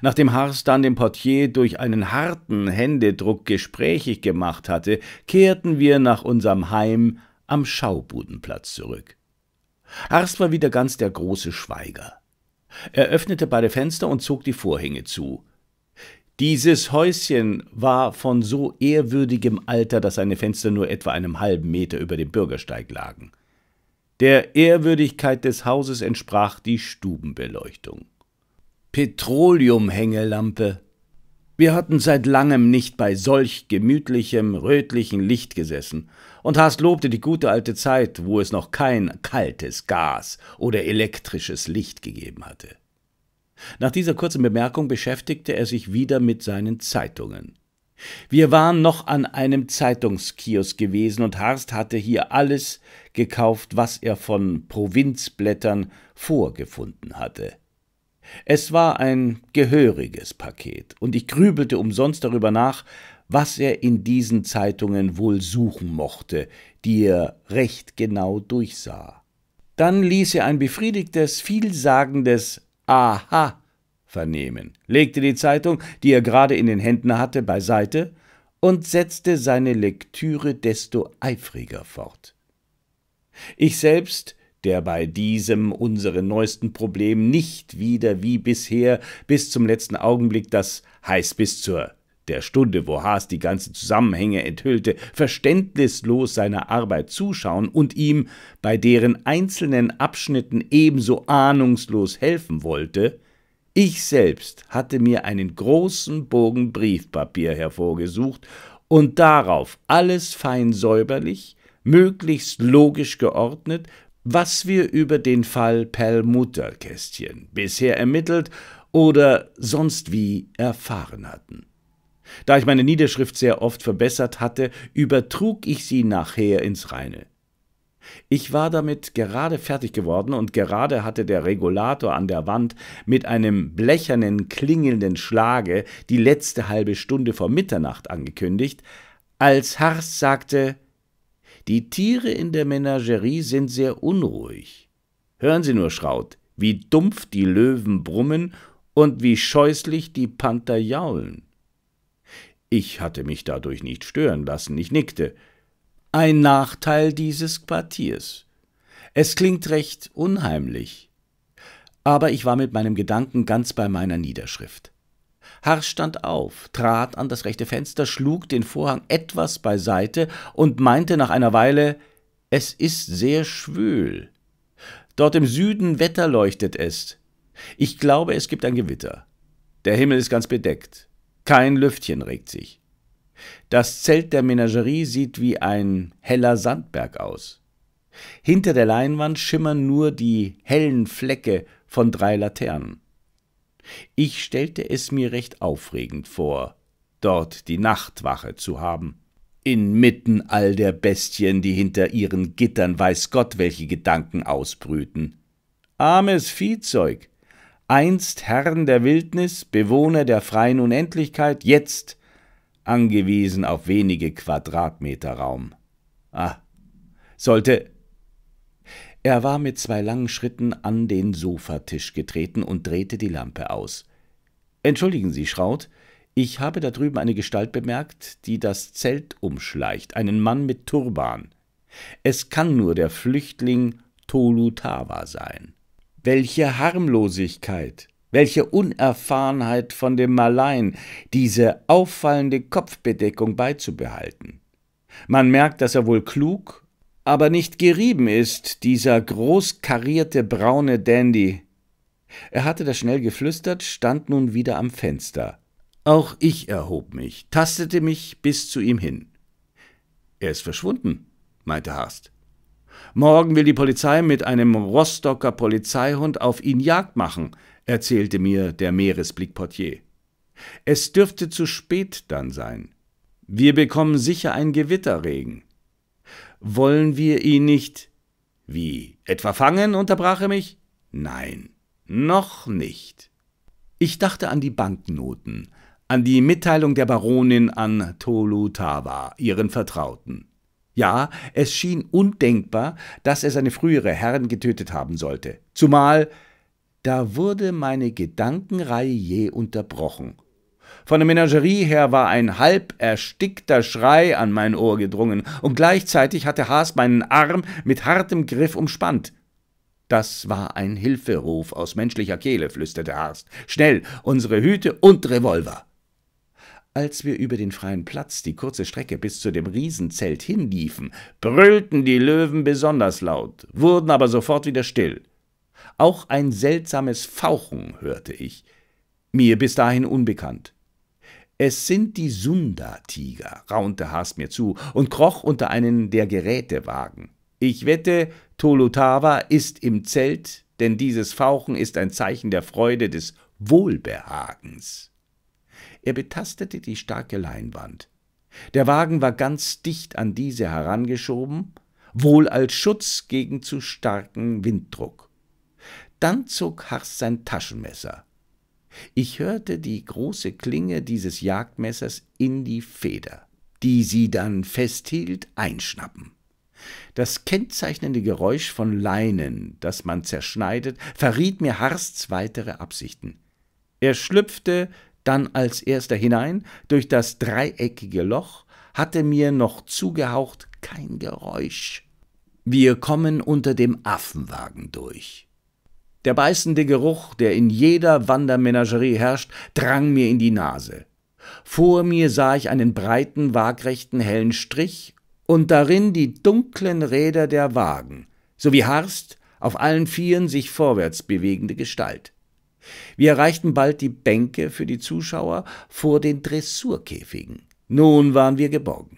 Nachdem Harstan dem Portier durch einen harten Händedruck gesprächig gemacht hatte, kehrten wir nach unserem Heim am Schaubudenplatz zurück. Harst war wieder ganz der große Schweiger. Er öffnete beide Fenster und zog die Vorhänge zu. Dieses Häuschen war von so ehrwürdigem Alter, dass seine Fenster nur etwa einem halben Meter über dem Bürgersteig lagen. Der Ehrwürdigkeit des Hauses entsprach die Stubenbeleuchtung. Petroleumhängelampe. Wir hatten seit langem nicht bei solch gemütlichem, rötlichen Licht gesessen, und Haas lobte die gute alte Zeit, wo es noch kein kaltes Gas oder elektrisches Licht gegeben hatte. Nach dieser kurzen Bemerkung beschäftigte er sich wieder mit seinen Zeitungen. Wir waren noch an einem Zeitungskiosk gewesen und Harst hatte hier alles gekauft, was er von Provinzblättern vorgefunden hatte. Es war ein gehöriges Paket, und ich grübelte umsonst darüber nach, was er in diesen Zeitungen wohl suchen mochte, die er recht genau durchsah. Dann ließ er ein befriedigtes, vielsagendes Aha vernehmen, legte die Zeitung, die er gerade in den Händen hatte, beiseite und setzte seine Lektüre desto eifriger fort. Ich selbst, der bei diesem unseren neuesten Problem nicht wieder wie bisher bis zum letzten Augenblick das heiß bis zur der Stunde, wo Haas die ganzen Zusammenhänge enthüllte, verständnislos seiner Arbeit zuschauen und ihm bei deren einzelnen Abschnitten ebenso ahnungslos helfen wollte, ich selbst hatte mir einen großen Bogen Briefpapier hervorgesucht und darauf alles fein säuberlich, möglichst logisch geordnet, was wir über den Fall Perlmutterkästchen bisher ermittelt oder sonst wie erfahren hatten. Da ich meine Niederschrift sehr oft verbessert hatte, übertrug ich sie nachher ins Reine. Ich war damit gerade fertig geworden und gerade hatte der Regulator an der Wand mit einem blechernen, klingelnden Schlage die letzte halbe Stunde vor Mitternacht angekündigt, als Harst sagte, die Tiere in der Menagerie sind sehr unruhig. Hören Sie nur, Schraut, wie dumpf die Löwen brummen und wie scheußlich die Panther jaulen. Ich hatte mich dadurch nicht stören lassen, ich nickte. Ein Nachteil dieses Quartiers. Es klingt recht unheimlich. Aber ich war mit meinem Gedanken ganz bei meiner Niederschrift. Harsch stand auf, trat an das rechte Fenster, schlug den Vorhang etwas beiseite und meinte nach einer Weile Es ist sehr schwül. Dort im Süden wetterleuchtet es. Ich glaube, es gibt ein Gewitter. Der Himmel ist ganz bedeckt. Kein Lüftchen regt sich. Das Zelt der Menagerie sieht wie ein heller Sandberg aus. Hinter der Leinwand schimmern nur die hellen Flecke von drei Laternen. Ich stellte es mir recht aufregend vor, dort die Nachtwache zu haben. Inmitten all der Bestien, die hinter ihren Gittern weiß Gott welche Gedanken ausbrüten. Armes Viehzeug einst Herrn der Wildnis, Bewohner der freien Unendlichkeit, jetzt angewiesen auf wenige Quadratmeter Raum. Ah, sollte. Er war mit zwei langen Schritten an den Sofatisch getreten und drehte die Lampe aus. Entschuldigen Sie, Schraut, ich habe da drüben eine Gestalt bemerkt, die das Zelt umschleicht, einen Mann mit Turban. Es kann nur der Flüchtling Tolu Tawa sein. Welche Harmlosigkeit, welche Unerfahrenheit von dem Malein, diese auffallende Kopfbedeckung beizubehalten. Man merkt, dass er wohl klug, aber nicht gerieben ist, dieser großkarierte braune Dandy. Er hatte das schnell geflüstert, stand nun wieder am Fenster. Auch ich erhob mich, tastete mich bis zu ihm hin. Er ist verschwunden, meinte Harst. Morgen will die Polizei mit einem Rostocker Polizeihund auf ihn Jagd machen, erzählte mir der Meeresblickportier. Es dürfte zu spät dann sein. Wir bekommen sicher ein Gewitterregen. Wollen wir ihn nicht. Wie? Etwa fangen? unterbrach er mich. Nein, noch nicht. Ich dachte an die Banknoten, an die Mitteilung der Baronin an Tolu Tava, ihren Vertrauten. Ja, es schien undenkbar, dass er seine frühere Herren getötet haben sollte. Zumal da wurde meine Gedankenreihe je unterbrochen. Von der Menagerie her war ein halb erstickter Schrei an mein Ohr gedrungen, und gleichzeitig hatte Haas meinen Arm mit hartem Griff umspannt. Das war ein Hilferuf aus menschlicher Kehle, flüsterte Haas. Schnell, unsere Hüte und Revolver. Als wir über den freien Platz die kurze Strecke bis zu dem Riesenzelt hinliefen, brüllten die Löwen besonders laut, wurden aber sofort wieder still. Auch ein seltsames Fauchen hörte ich, mir bis dahin unbekannt. Es sind die Sunda-Tiger, raunte Haas mir zu und kroch unter einen der Gerätewagen. Ich wette, Tolutawa ist im Zelt, denn dieses Fauchen ist ein Zeichen der Freude des Wohlbehagens. Er betastete die starke Leinwand. Der Wagen war ganz dicht an diese herangeschoben, wohl als Schutz gegen zu starken Winddruck. Dann zog Harst sein Taschenmesser. Ich hörte die große Klinge dieses Jagdmessers in die Feder, die sie dann festhielt, einschnappen. Das kennzeichnende Geräusch von Leinen, das man zerschneidet, verriet mir Harsts weitere Absichten. Er schlüpfte dann als erster hinein, durch das dreieckige Loch, hatte mir noch zugehaucht kein Geräusch. Wir kommen unter dem Affenwagen durch. Der beißende Geruch, der in jeder Wandermenagerie herrscht, drang mir in die Nase. Vor mir sah ich einen breiten, waagrechten, hellen Strich und darin die dunklen Räder der Wagen, sowie Harst, auf allen Vieren sich vorwärts bewegende Gestalt. Wir erreichten bald die Bänke für die Zuschauer vor den Dressurkäfigen. Nun waren wir geborgen.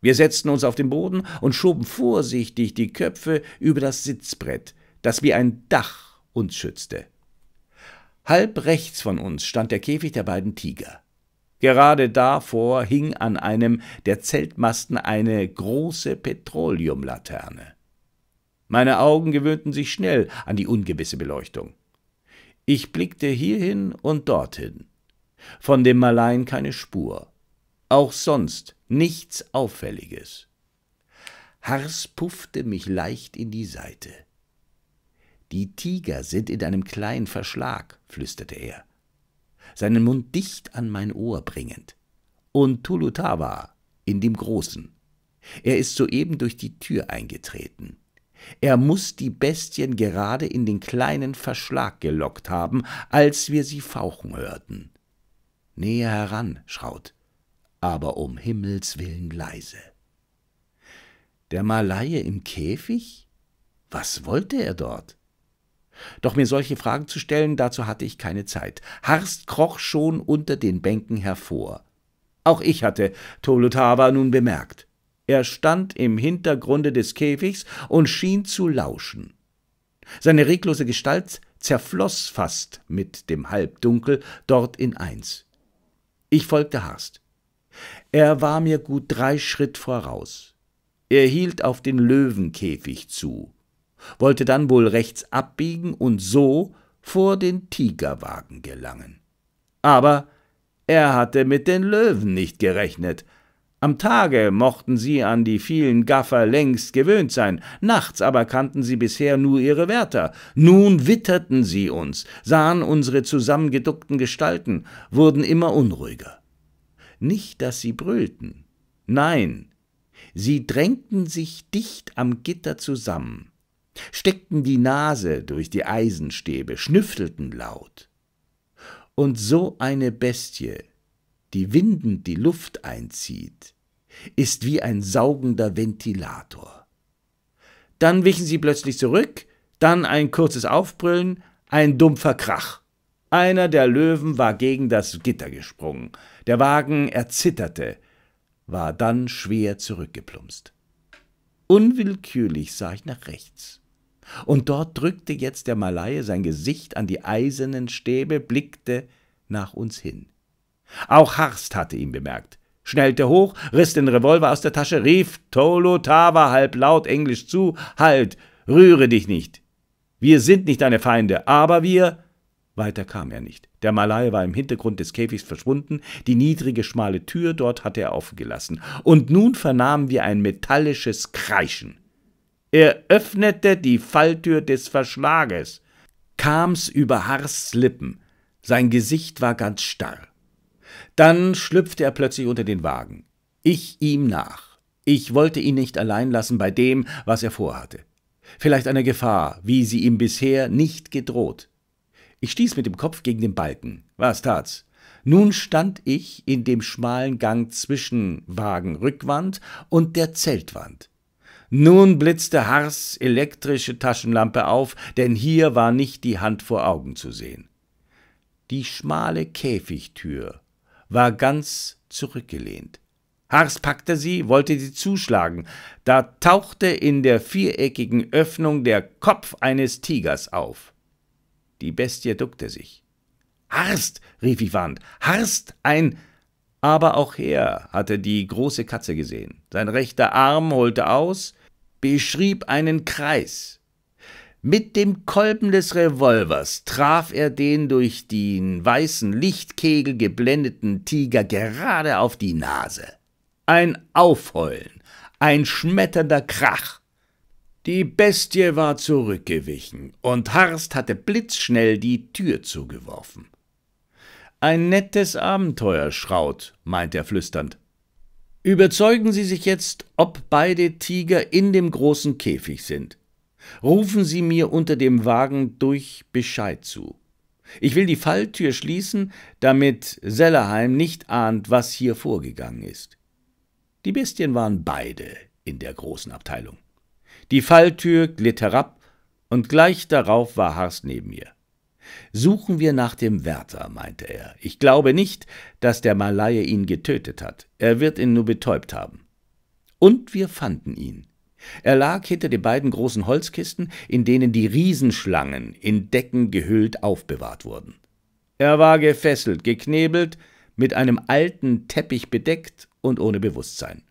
Wir setzten uns auf den Boden und schoben vorsichtig die Köpfe über das Sitzbrett, das wie ein Dach uns schützte. Halb rechts von uns stand der Käfig der beiden Tiger. Gerade davor hing an einem der Zeltmasten eine große Petroleumlaterne. Meine Augen gewöhnten sich schnell an die ungewisse Beleuchtung. Ich blickte hierhin und dorthin. Von dem Malein keine Spur. Auch sonst nichts Auffälliges. Hars puffte mich leicht in die Seite. Die Tiger sind in einem kleinen Verschlag, flüsterte er, seinen Mund dicht an mein Ohr bringend. Und Tulutawa in dem großen. Er ist soeben durch die Tür eingetreten. Er muß die Bestien gerade in den kleinen Verschlag gelockt haben, als wir sie fauchen hörten. Näher heran, Schraut, aber um Himmels willen leise. Der Malaie im Käfig? Was wollte er dort? Doch mir solche Fragen zu stellen, dazu hatte ich keine Zeit. Harst kroch schon unter den Bänken hervor. Auch ich hatte Tolutava nun bemerkt. Er stand im Hintergrunde des Käfigs und schien zu lauschen. Seine reglose Gestalt zerfloß fast mit dem Halbdunkel dort in eins. Ich folgte Harst. Er war mir gut drei Schritt voraus. Er hielt auf den Löwenkäfig zu, wollte dann wohl rechts abbiegen und so vor den Tigerwagen gelangen. Aber er hatte mit den Löwen nicht gerechnet. Am Tage mochten sie an die vielen Gaffer längst gewöhnt sein, nachts aber kannten sie bisher nur ihre Wärter. Nun witterten sie uns, sahen unsere zusammengeduckten Gestalten, wurden immer unruhiger. Nicht, dass sie brüllten. Nein, sie drängten sich dicht am Gitter zusammen, steckten die Nase durch die Eisenstäbe, schnüffelten laut. Und so eine Bestie, die windend die Luft einzieht, ist wie ein saugender Ventilator. Dann wichen sie plötzlich zurück, dann ein kurzes Aufbrüllen, ein dumpfer Krach. Einer der Löwen war gegen das Gitter gesprungen. Der Wagen erzitterte, war dann schwer zurückgeplumpst. Unwillkürlich sah ich nach rechts. Und dort drückte jetzt der Malaie sein Gesicht an die eisernen Stäbe, blickte nach uns hin. Auch Harst hatte ihn bemerkt schnellte hoch, riss den Revolver aus der Tasche, rief Tolo Tava halblaut englisch zu, halt, rühre dich nicht. Wir sind nicht deine Feinde, aber wir... Weiter kam er nicht. Der Malai war im Hintergrund des Käfigs verschwunden, die niedrige, schmale Tür dort hatte er aufgelassen. Und nun vernahmen wir ein metallisches Kreischen. Er öffnete die Falltür des Verschlages. Kam's über Hars Lippen. Sein Gesicht war ganz starr. Dann schlüpfte er plötzlich unter den Wagen. Ich ihm nach. Ich wollte ihn nicht allein lassen bei dem, was er vorhatte. Vielleicht einer Gefahr, wie sie ihm bisher nicht gedroht. Ich stieß mit dem Kopf gegen den Balken. Was tat's? Nun stand ich in dem schmalen Gang zwischen Wagenrückwand und der Zeltwand. Nun blitzte Hars elektrische Taschenlampe auf, denn hier war nicht die Hand vor Augen zu sehen. Die schmale Käfigtür war ganz zurückgelehnt. Hars packte sie, wollte sie zuschlagen. Da tauchte in der viereckigen Öffnung der Kopf eines Tigers auf. Die Bestie duckte sich. Harst! rief Ivan. Harst! Ein. Aber auch er hatte die große Katze gesehen. Sein rechter Arm holte aus, beschrieb einen Kreis. Mit dem Kolben des Revolvers traf er den durch den weißen Lichtkegel geblendeten Tiger gerade auf die Nase. Ein Aufheulen, ein schmetternder Krach. Die Bestie war zurückgewichen, und Harst hatte blitzschnell die Tür zugeworfen. Ein nettes Abenteuer, Schraut, meint er flüsternd. Überzeugen Sie sich jetzt, ob beide Tiger in dem großen Käfig sind. Rufen Sie mir unter dem Wagen durch Bescheid zu. Ich will die Falltür schließen, damit Sellerheim nicht ahnt, was hier vorgegangen ist. Die Bestien waren beide in der großen Abteilung. Die Falltür glitt herab, und gleich darauf war Harst neben mir. Suchen wir nach dem Wärter, meinte er. Ich glaube nicht, dass der Malaie ihn getötet hat. Er wird ihn nur betäubt haben. Und wir fanden ihn. Er lag hinter den beiden großen Holzkisten, in denen die Riesenschlangen in Decken gehüllt aufbewahrt wurden. Er war gefesselt, geknebelt, mit einem alten Teppich bedeckt und ohne Bewusstsein.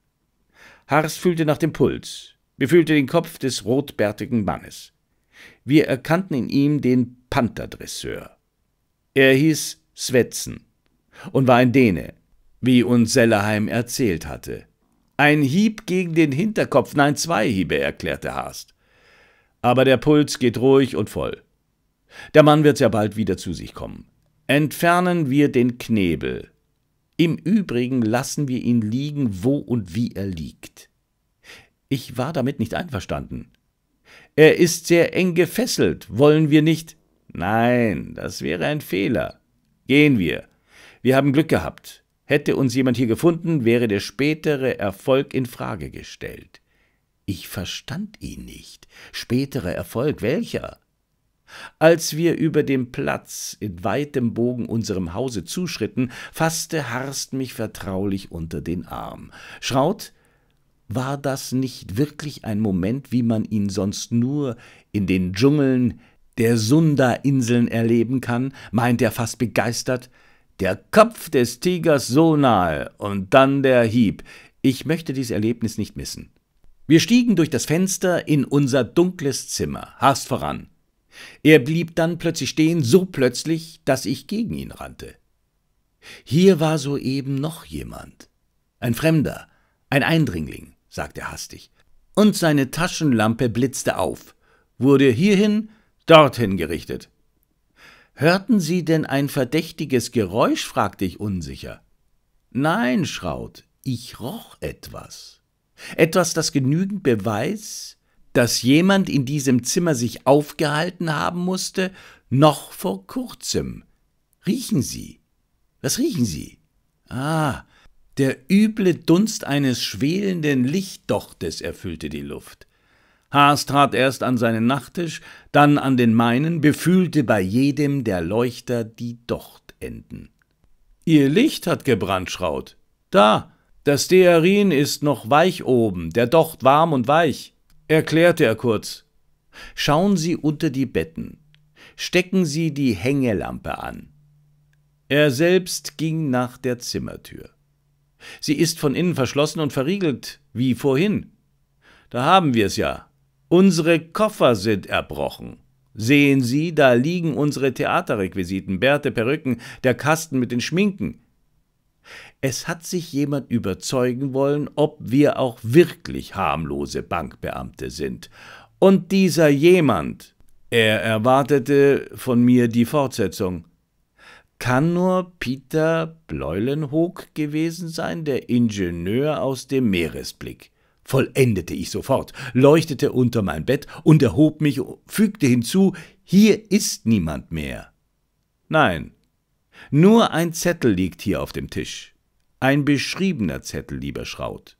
Harst fühlte nach dem Puls, befühlte den Kopf des rotbärtigen Mannes. Wir erkannten in ihm den Pantherdresseur. Er hieß Svetzen und war ein Däne, wie uns Sellerheim erzählt hatte. Ein Hieb gegen den Hinterkopf, nein, zwei Hiebe, erklärte Haast. Aber der Puls geht ruhig und voll. Der Mann wird ja bald wieder zu sich kommen. Entfernen wir den Knebel. Im Übrigen lassen wir ihn liegen, wo und wie er liegt. Ich war damit nicht einverstanden. Er ist sehr eng gefesselt, wollen wir nicht? Nein, das wäre ein Fehler. Gehen wir. Wir haben Glück gehabt. Hätte uns jemand hier gefunden, wäre der spätere Erfolg in Frage gestellt. Ich verstand ihn nicht. Späterer Erfolg welcher? Als wir über dem Platz in weitem Bogen unserem Hause zuschritten, faßte Harst mich vertraulich unter den Arm. Schraut, war das nicht wirklich ein Moment, wie man ihn sonst nur in den Dschungeln der Sunda-Inseln erleben kann? meint er fast begeistert. Der Kopf des Tigers so nahe und dann der Hieb. Ich möchte dieses Erlebnis nicht missen. Wir stiegen durch das Fenster in unser dunkles Zimmer, Hast voran. Er blieb dann plötzlich stehen, so plötzlich, dass ich gegen ihn rannte. Hier war soeben noch jemand. Ein Fremder, ein Eindringling, sagte er hastig. Und seine Taschenlampe blitzte auf, wurde hierhin, dorthin gerichtet. Hörten Sie denn ein verdächtiges Geräusch? fragte ich unsicher. Nein, Schraut, ich roch etwas. Etwas, das genügend Beweis, dass jemand in diesem Zimmer sich aufgehalten haben musste, noch vor kurzem. Riechen Sie. Was riechen Sie? Ah, der üble Dunst eines schwelenden Lichtdochtes erfüllte die Luft. Haas trat erst an seinen Nachttisch, dann an den meinen, befühlte bei jedem der Leuchter die Dochtenden. Ihr Licht hat gebrandschraut. Da, das Stearin ist noch weich oben, der Docht warm und weich, erklärte er kurz. Schauen Sie unter die Betten. Stecken Sie die Hängelampe an. Er selbst ging nach der Zimmertür. Sie ist von innen verschlossen und verriegelt, wie vorhin. Da haben wir's ja, Unsere Koffer sind erbrochen. Sehen Sie, da liegen unsere Theaterrequisiten, Bärte, Perücken, der Kasten mit den Schminken. Es hat sich jemand überzeugen wollen, ob wir auch wirklich harmlose Bankbeamte sind. Und dieser jemand, er erwartete von mir die Fortsetzung. Kann nur Peter Bleulenhoek gewesen sein, der Ingenieur aus dem Meeresblick vollendete ich sofort, leuchtete unter mein Bett und erhob mich, fügte hinzu, hier ist niemand mehr. Nein, nur ein Zettel liegt hier auf dem Tisch. Ein beschriebener Zettel, lieber Schraut.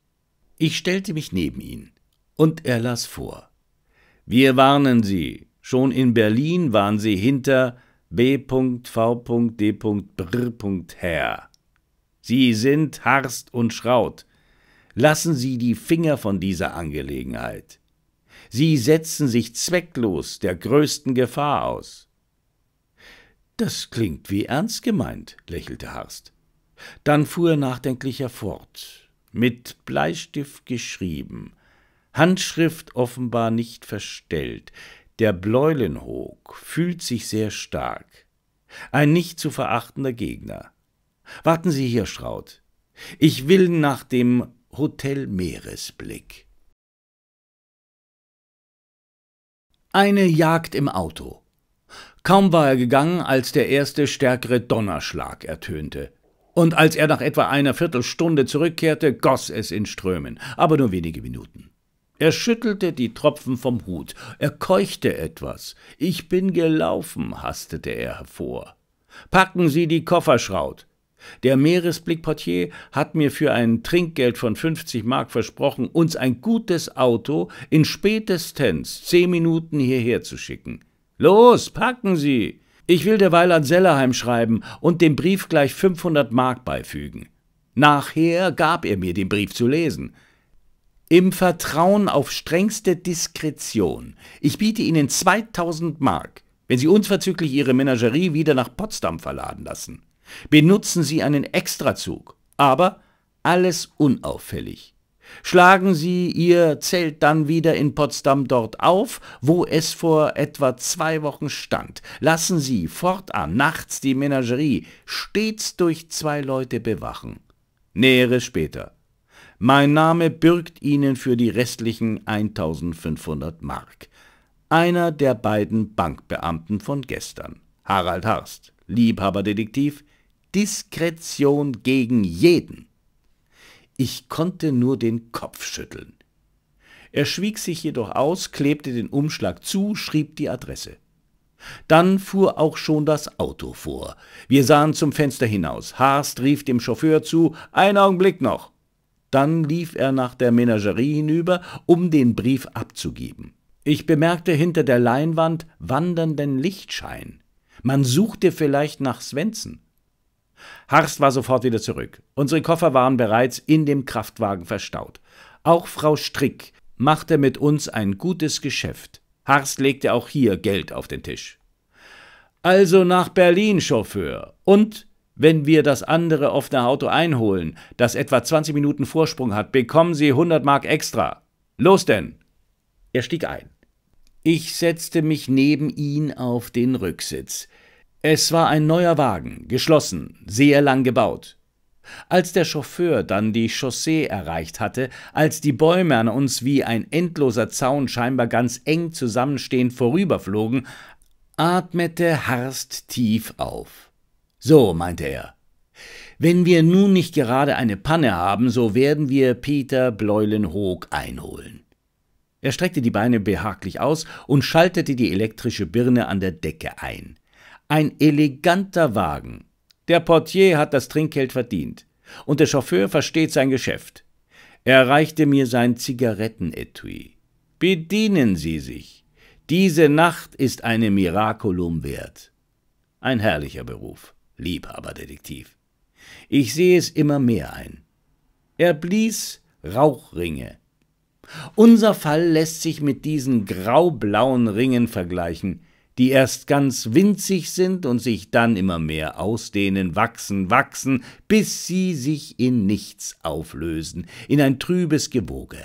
Ich stellte mich neben ihn, und er las vor. Wir warnen Sie, schon in Berlin waren Sie hinter B.V.D. Sie sind Harst und Schraut, Lassen Sie die Finger von dieser Angelegenheit. Sie setzen sich zwecklos der größten Gefahr aus. Das klingt wie ernst gemeint, lächelte Harst. Dann fuhr er nachdenklicher fort. Mit Bleistift geschrieben, Handschrift offenbar nicht verstellt, der Bläulenhoog fühlt sich sehr stark. Ein nicht zu verachtender Gegner. Warten Sie hier, Schraut. Ich will nach dem Hotel Meeresblick. Eine Jagd im Auto. Kaum war er gegangen, als der erste stärkere Donnerschlag ertönte. Und als er nach etwa einer Viertelstunde zurückkehrte, goss es in Strömen, aber nur wenige Minuten. Er schüttelte die Tropfen vom Hut, er keuchte etwas. Ich bin gelaufen, hastete er hervor. Packen Sie die Kofferschraut, der Meeresblickportier hat mir für ein Trinkgeld von 50 Mark versprochen, uns ein gutes Auto in spätestens zehn Minuten hierher zu schicken. Los, packen Sie! Ich will derweil an Sellerheim schreiben und dem Brief gleich 500 Mark beifügen. Nachher gab er mir den Brief zu lesen. Im Vertrauen auf strengste Diskretion. Ich biete Ihnen 2000 Mark, wenn Sie unverzüglich Ihre Menagerie wieder nach Potsdam verladen lassen. Benutzen Sie einen Extrazug, aber alles unauffällig. Schlagen Sie Ihr Zelt dann wieder in Potsdam dort auf, wo es vor etwa zwei Wochen stand. Lassen Sie fortan nachts die Menagerie stets durch zwei Leute bewachen. Nähere später. Mein Name bürgt Ihnen für die restlichen 1500 Mark. Einer der beiden Bankbeamten von gestern. Harald Harst, Liebhaberdetektiv, Diskretion gegen jeden. Ich konnte nur den Kopf schütteln. Er schwieg sich jedoch aus, klebte den Umschlag zu, schrieb die Adresse. Dann fuhr auch schon das Auto vor. Wir sahen zum Fenster hinaus. Harst rief dem Chauffeur zu, ein Augenblick noch. Dann lief er nach der Menagerie hinüber, um den Brief abzugeben. Ich bemerkte hinter der Leinwand wandernden Lichtschein. Man suchte vielleicht nach Svensson. Harst war sofort wieder zurück. Unsere Koffer waren bereits in dem Kraftwagen verstaut. Auch Frau Strick machte mit uns ein gutes Geschäft. Harst legte auch hier Geld auf den Tisch. Also nach Berlin, Chauffeur. Und wenn wir das andere offene Auto einholen, das etwa 20 Minuten Vorsprung hat, bekommen Sie 100 Mark extra. Los denn! Er stieg ein. Ich setzte mich neben ihn auf den Rücksitz. Es war ein neuer Wagen, geschlossen, sehr lang gebaut. Als der Chauffeur dann die Chaussee erreicht hatte, als die Bäume an uns wie ein endloser Zaun scheinbar ganz eng zusammenstehend vorüberflogen, atmete Harst tief auf. So, meinte er, wenn wir nun nicht gerade eine Panne haben, so werden wir Peter Bleulenhoog einholen. Er streckte die Beine behaglich aus und schaltete die elektrische Birne an der Decke ein. Ein eleganter Wagen. Der Portier hat das Trinkgeld verdient. Und der Chauffeur versteht sein Geschäft. Er reichte mir sein Zigarettenetui. Bedienen Sie sich. Diese Nacht ist eine Miraculum wert. Ein herrlicher Beruf, Liebhaberdetektiv. Ich sehe es immer mehr ein. Er blies Rauchringe. Unser Fall lässt sich mit diesen graublauen Ringen vergleichen die erst ganz winzig sind und sich dann immer mehr ausdehnen, wachsen, wachsen, bis sie sich in nichts auflösen, in ein trübes Gewoge.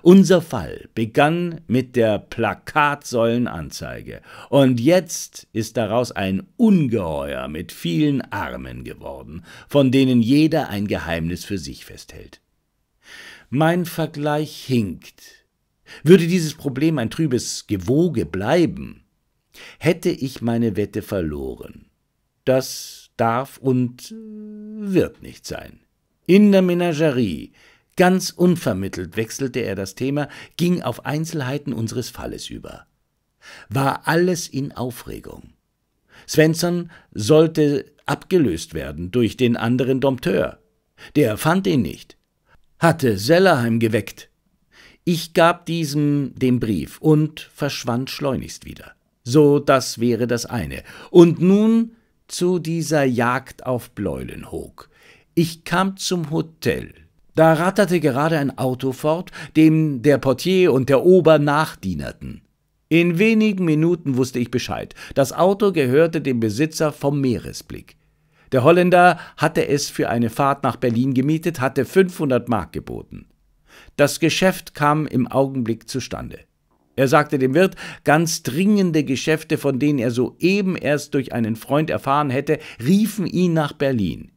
Unser Fall begann mit der Plakatsäulenanzeige, und jetzt ist daraus ein Ungeheuer mit vielen Armen geworden, von denen jeder ein Geheimnis für sich festhält. Mein Vergleich hinkt. Würde dieses Problem ein trübes Gewoge bleiben, hätte ich meine Wette verloren. Das darf und wird nicht sein. In der Menagerie, ganz unvermittelt wechselte er das Thema, ging auf Einzelheiten unseres Falles über. War alles in Aufregung. Svensson sollte abgelöst werden durch den anderen Dompteur. Der fand ihn nicht. Hatte Sellerheim geweckt. Ich gab diesem den Brief und verschwand schleunigst wieder. So, das wäre das eine. Und nun zu dieser Jagd auf Bleulenhoek. Ich kam zum Hotel. Da ratterte gerade ein Auto fort, dem der Portier und der Ober nachdienerten. In wenigen Minuten wusste ich Bescheid. Das Auto gehörte dem Besitzer vom Meeresblick. Der Holländer hatte es für eine Fahrt nach Berlin gemietet, hatte 500 Mark geboten. Das Geschäft kam im Augenblick zustande. Er sagte dem Wirt, ganz dringende Geschäfte, von denen er soeben erst durch einen Freund erfahren hätte, riefen ihn nach Berlin.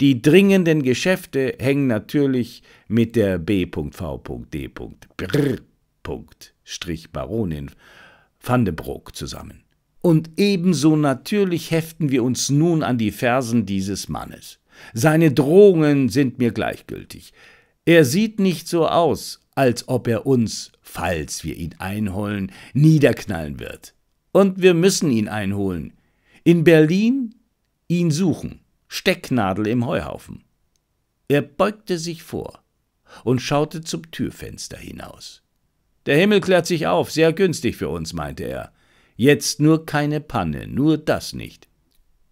Die dringenden Geschäfte hängen natürlich mit der B.V.D. Baronin van de Broek zusammen. Und ebenso natürlich heften wir uns nun an die Fersen dieses Mannes. Seine Drohungen sind mir gleichgültig. Er sieht nicht so aus, als ob er uns, falls wir ihn einholen, niederknallen wird. Und wir müssen ihn einholen. In Berlin ihn suchen. Stecknadel im Heuhaufen. Er beugte sich vor und schaute zum Türfenster hinaus. Der Himmel klärt sich auf, sehr günstig für uns, meinte er. Jetzt nur keine Panne, nur das nicht.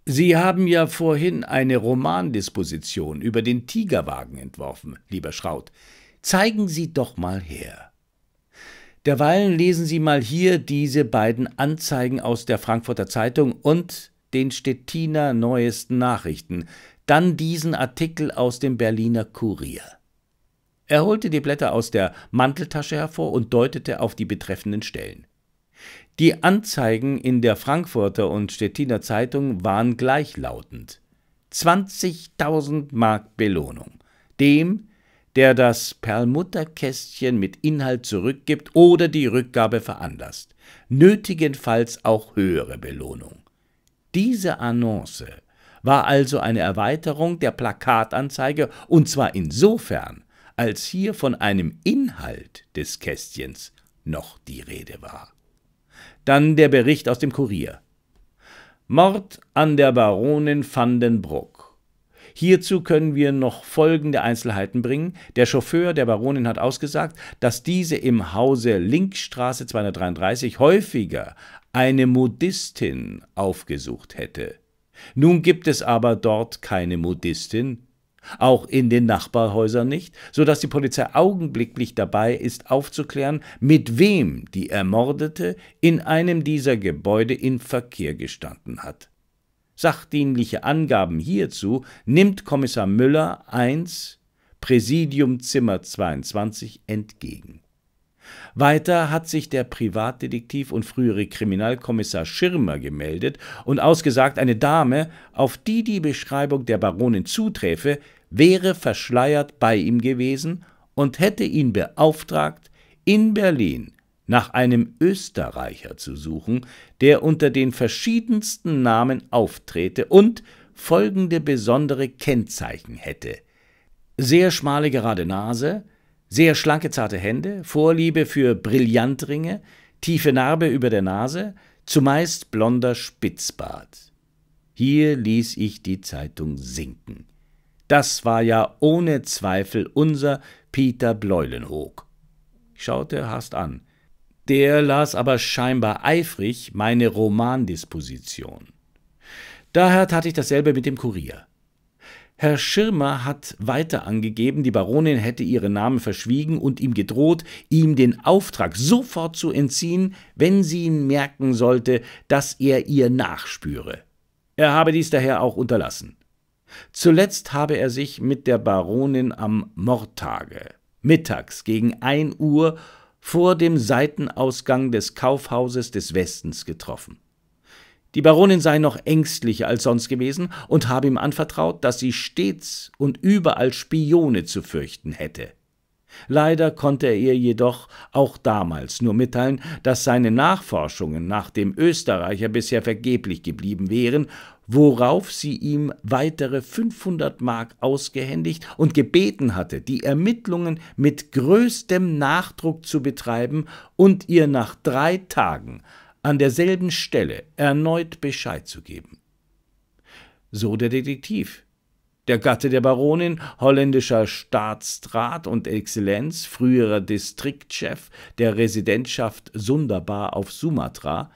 Sie haben ja vorhin eine Romandisposition über den Tigerwagen entworfen, lieber Schraut. Zeigen Sie doch mal her. Derweilen lesen Sie mal hier diese beiden Anzeigen aus der Frankfurter Zeitung und den Stettiner Neuesten Nachrichten, dann diesen Artikel aus dem Berliner Kurier. Er holte die Blätter aus der Manteltasche hervor und deutete auf die betreffenden Stellen. Die Anzeigen in der Frankfurter und Stettiner Zeitung waren gleichlautend. 20.000 Mark Belohnung. Dem, der das Perlmutterkästchen mit Inhalt zurückgibt oder die Rückgabe veranlasst, nötigenfalls auch höhere Belohnung. Diese Annonce war also eine Erweiterung der Plakatanzeige und zwar insofern, als hier von einem Inhalt des Kästchens noch die Rede war. Dann der Bericht aus dem Kurier. Mord an der Baronin van den Broek. Hierzu können wir noch folgende Einzelheiten bringen. Der Chauffeur der Baronin hat ausgesagt, dass diese im Hause Linkstraße 233 häufiger eine Modistin aufgesucht hätte. Nun gibt es aber dort keine Modistin, auch in den Nachbarhäusern nicht, so dass die Polizei augenblicklich dabei ist, aufzuklären, mit wem die Ermordete in einem dieser Gebäude in Verkehr gestanden hat. Sachdienliche Angaben hierzu nimmt Kommissar Müller 1 Präsidium Zimmer 22 entgegen. Weiter hat sich der Privatdetektiv und frühere Kriminalkommissar Schirmer gemeldet und ausgesagt, eine Dame, auf die die Beschreibung der Baronin zuträfe, wäre verschleiert bei ihm gewesen und hätte ihn beauftragt, in Berlin nach einem Österreicher zu suchen, der unter den verschiedensten Namen auftrete und folgende besondere Kennzeichen hätte. Sehr schmale gerade Nase, sehr schlanke zarte Hände, Vorliebe für Brillantringe, tiefe Narbe über der Nase, zumeist blonder Spitzbart. Hier ließ ich die Zeitung sinken. Das war ja ohne Zweifel unser Peter Bleulenhoek. Ich schaute hast an. Der las aber scheinbar eifrig meine Romandisposition. Daher tat ich dasselbe mit dem Kurier. Herr Schirmer hat weiter angegeben, die Baronin hätte ihren Namen verschwiegen und ihm gedroht, ihm den Auftrag sofort zu entziehen, wenn sie ihn merken sollte, dass er ihr nachspüre. Er habe dies daher auch unterlassen. Zuletzt habe er sich mit der Baronin am Mordtage, mittags gegen ein Uhr, vor dem Seitenausgang des Kaufhauses des Westens getroffen. Die Baronin sei noch ängstlicher als sonst gewesen und habe ihm anvertraut, dass sie stets und überall Spione zu fürchten hätte. Leider konnte er ihr jedoch auch damals nur mitteilen, dass seine Nachforschungen nach dem Österreicher bisher vergeblich geblieben wären, worauf sie ihm weitere 500 Mark ausgehändigt und gebeten hatte, die Ermittlungen mit größtem Nachdruck zu betreiben und ihr nach drei Tagen an derselben Stelle erneut Bescheid zu geben. So der Detektiv, der Gatte der Baronin, holländischer Staatsrat und Exzellenz, früherer Distriktchef der Residentschaft Sunderbar auf Sumatra,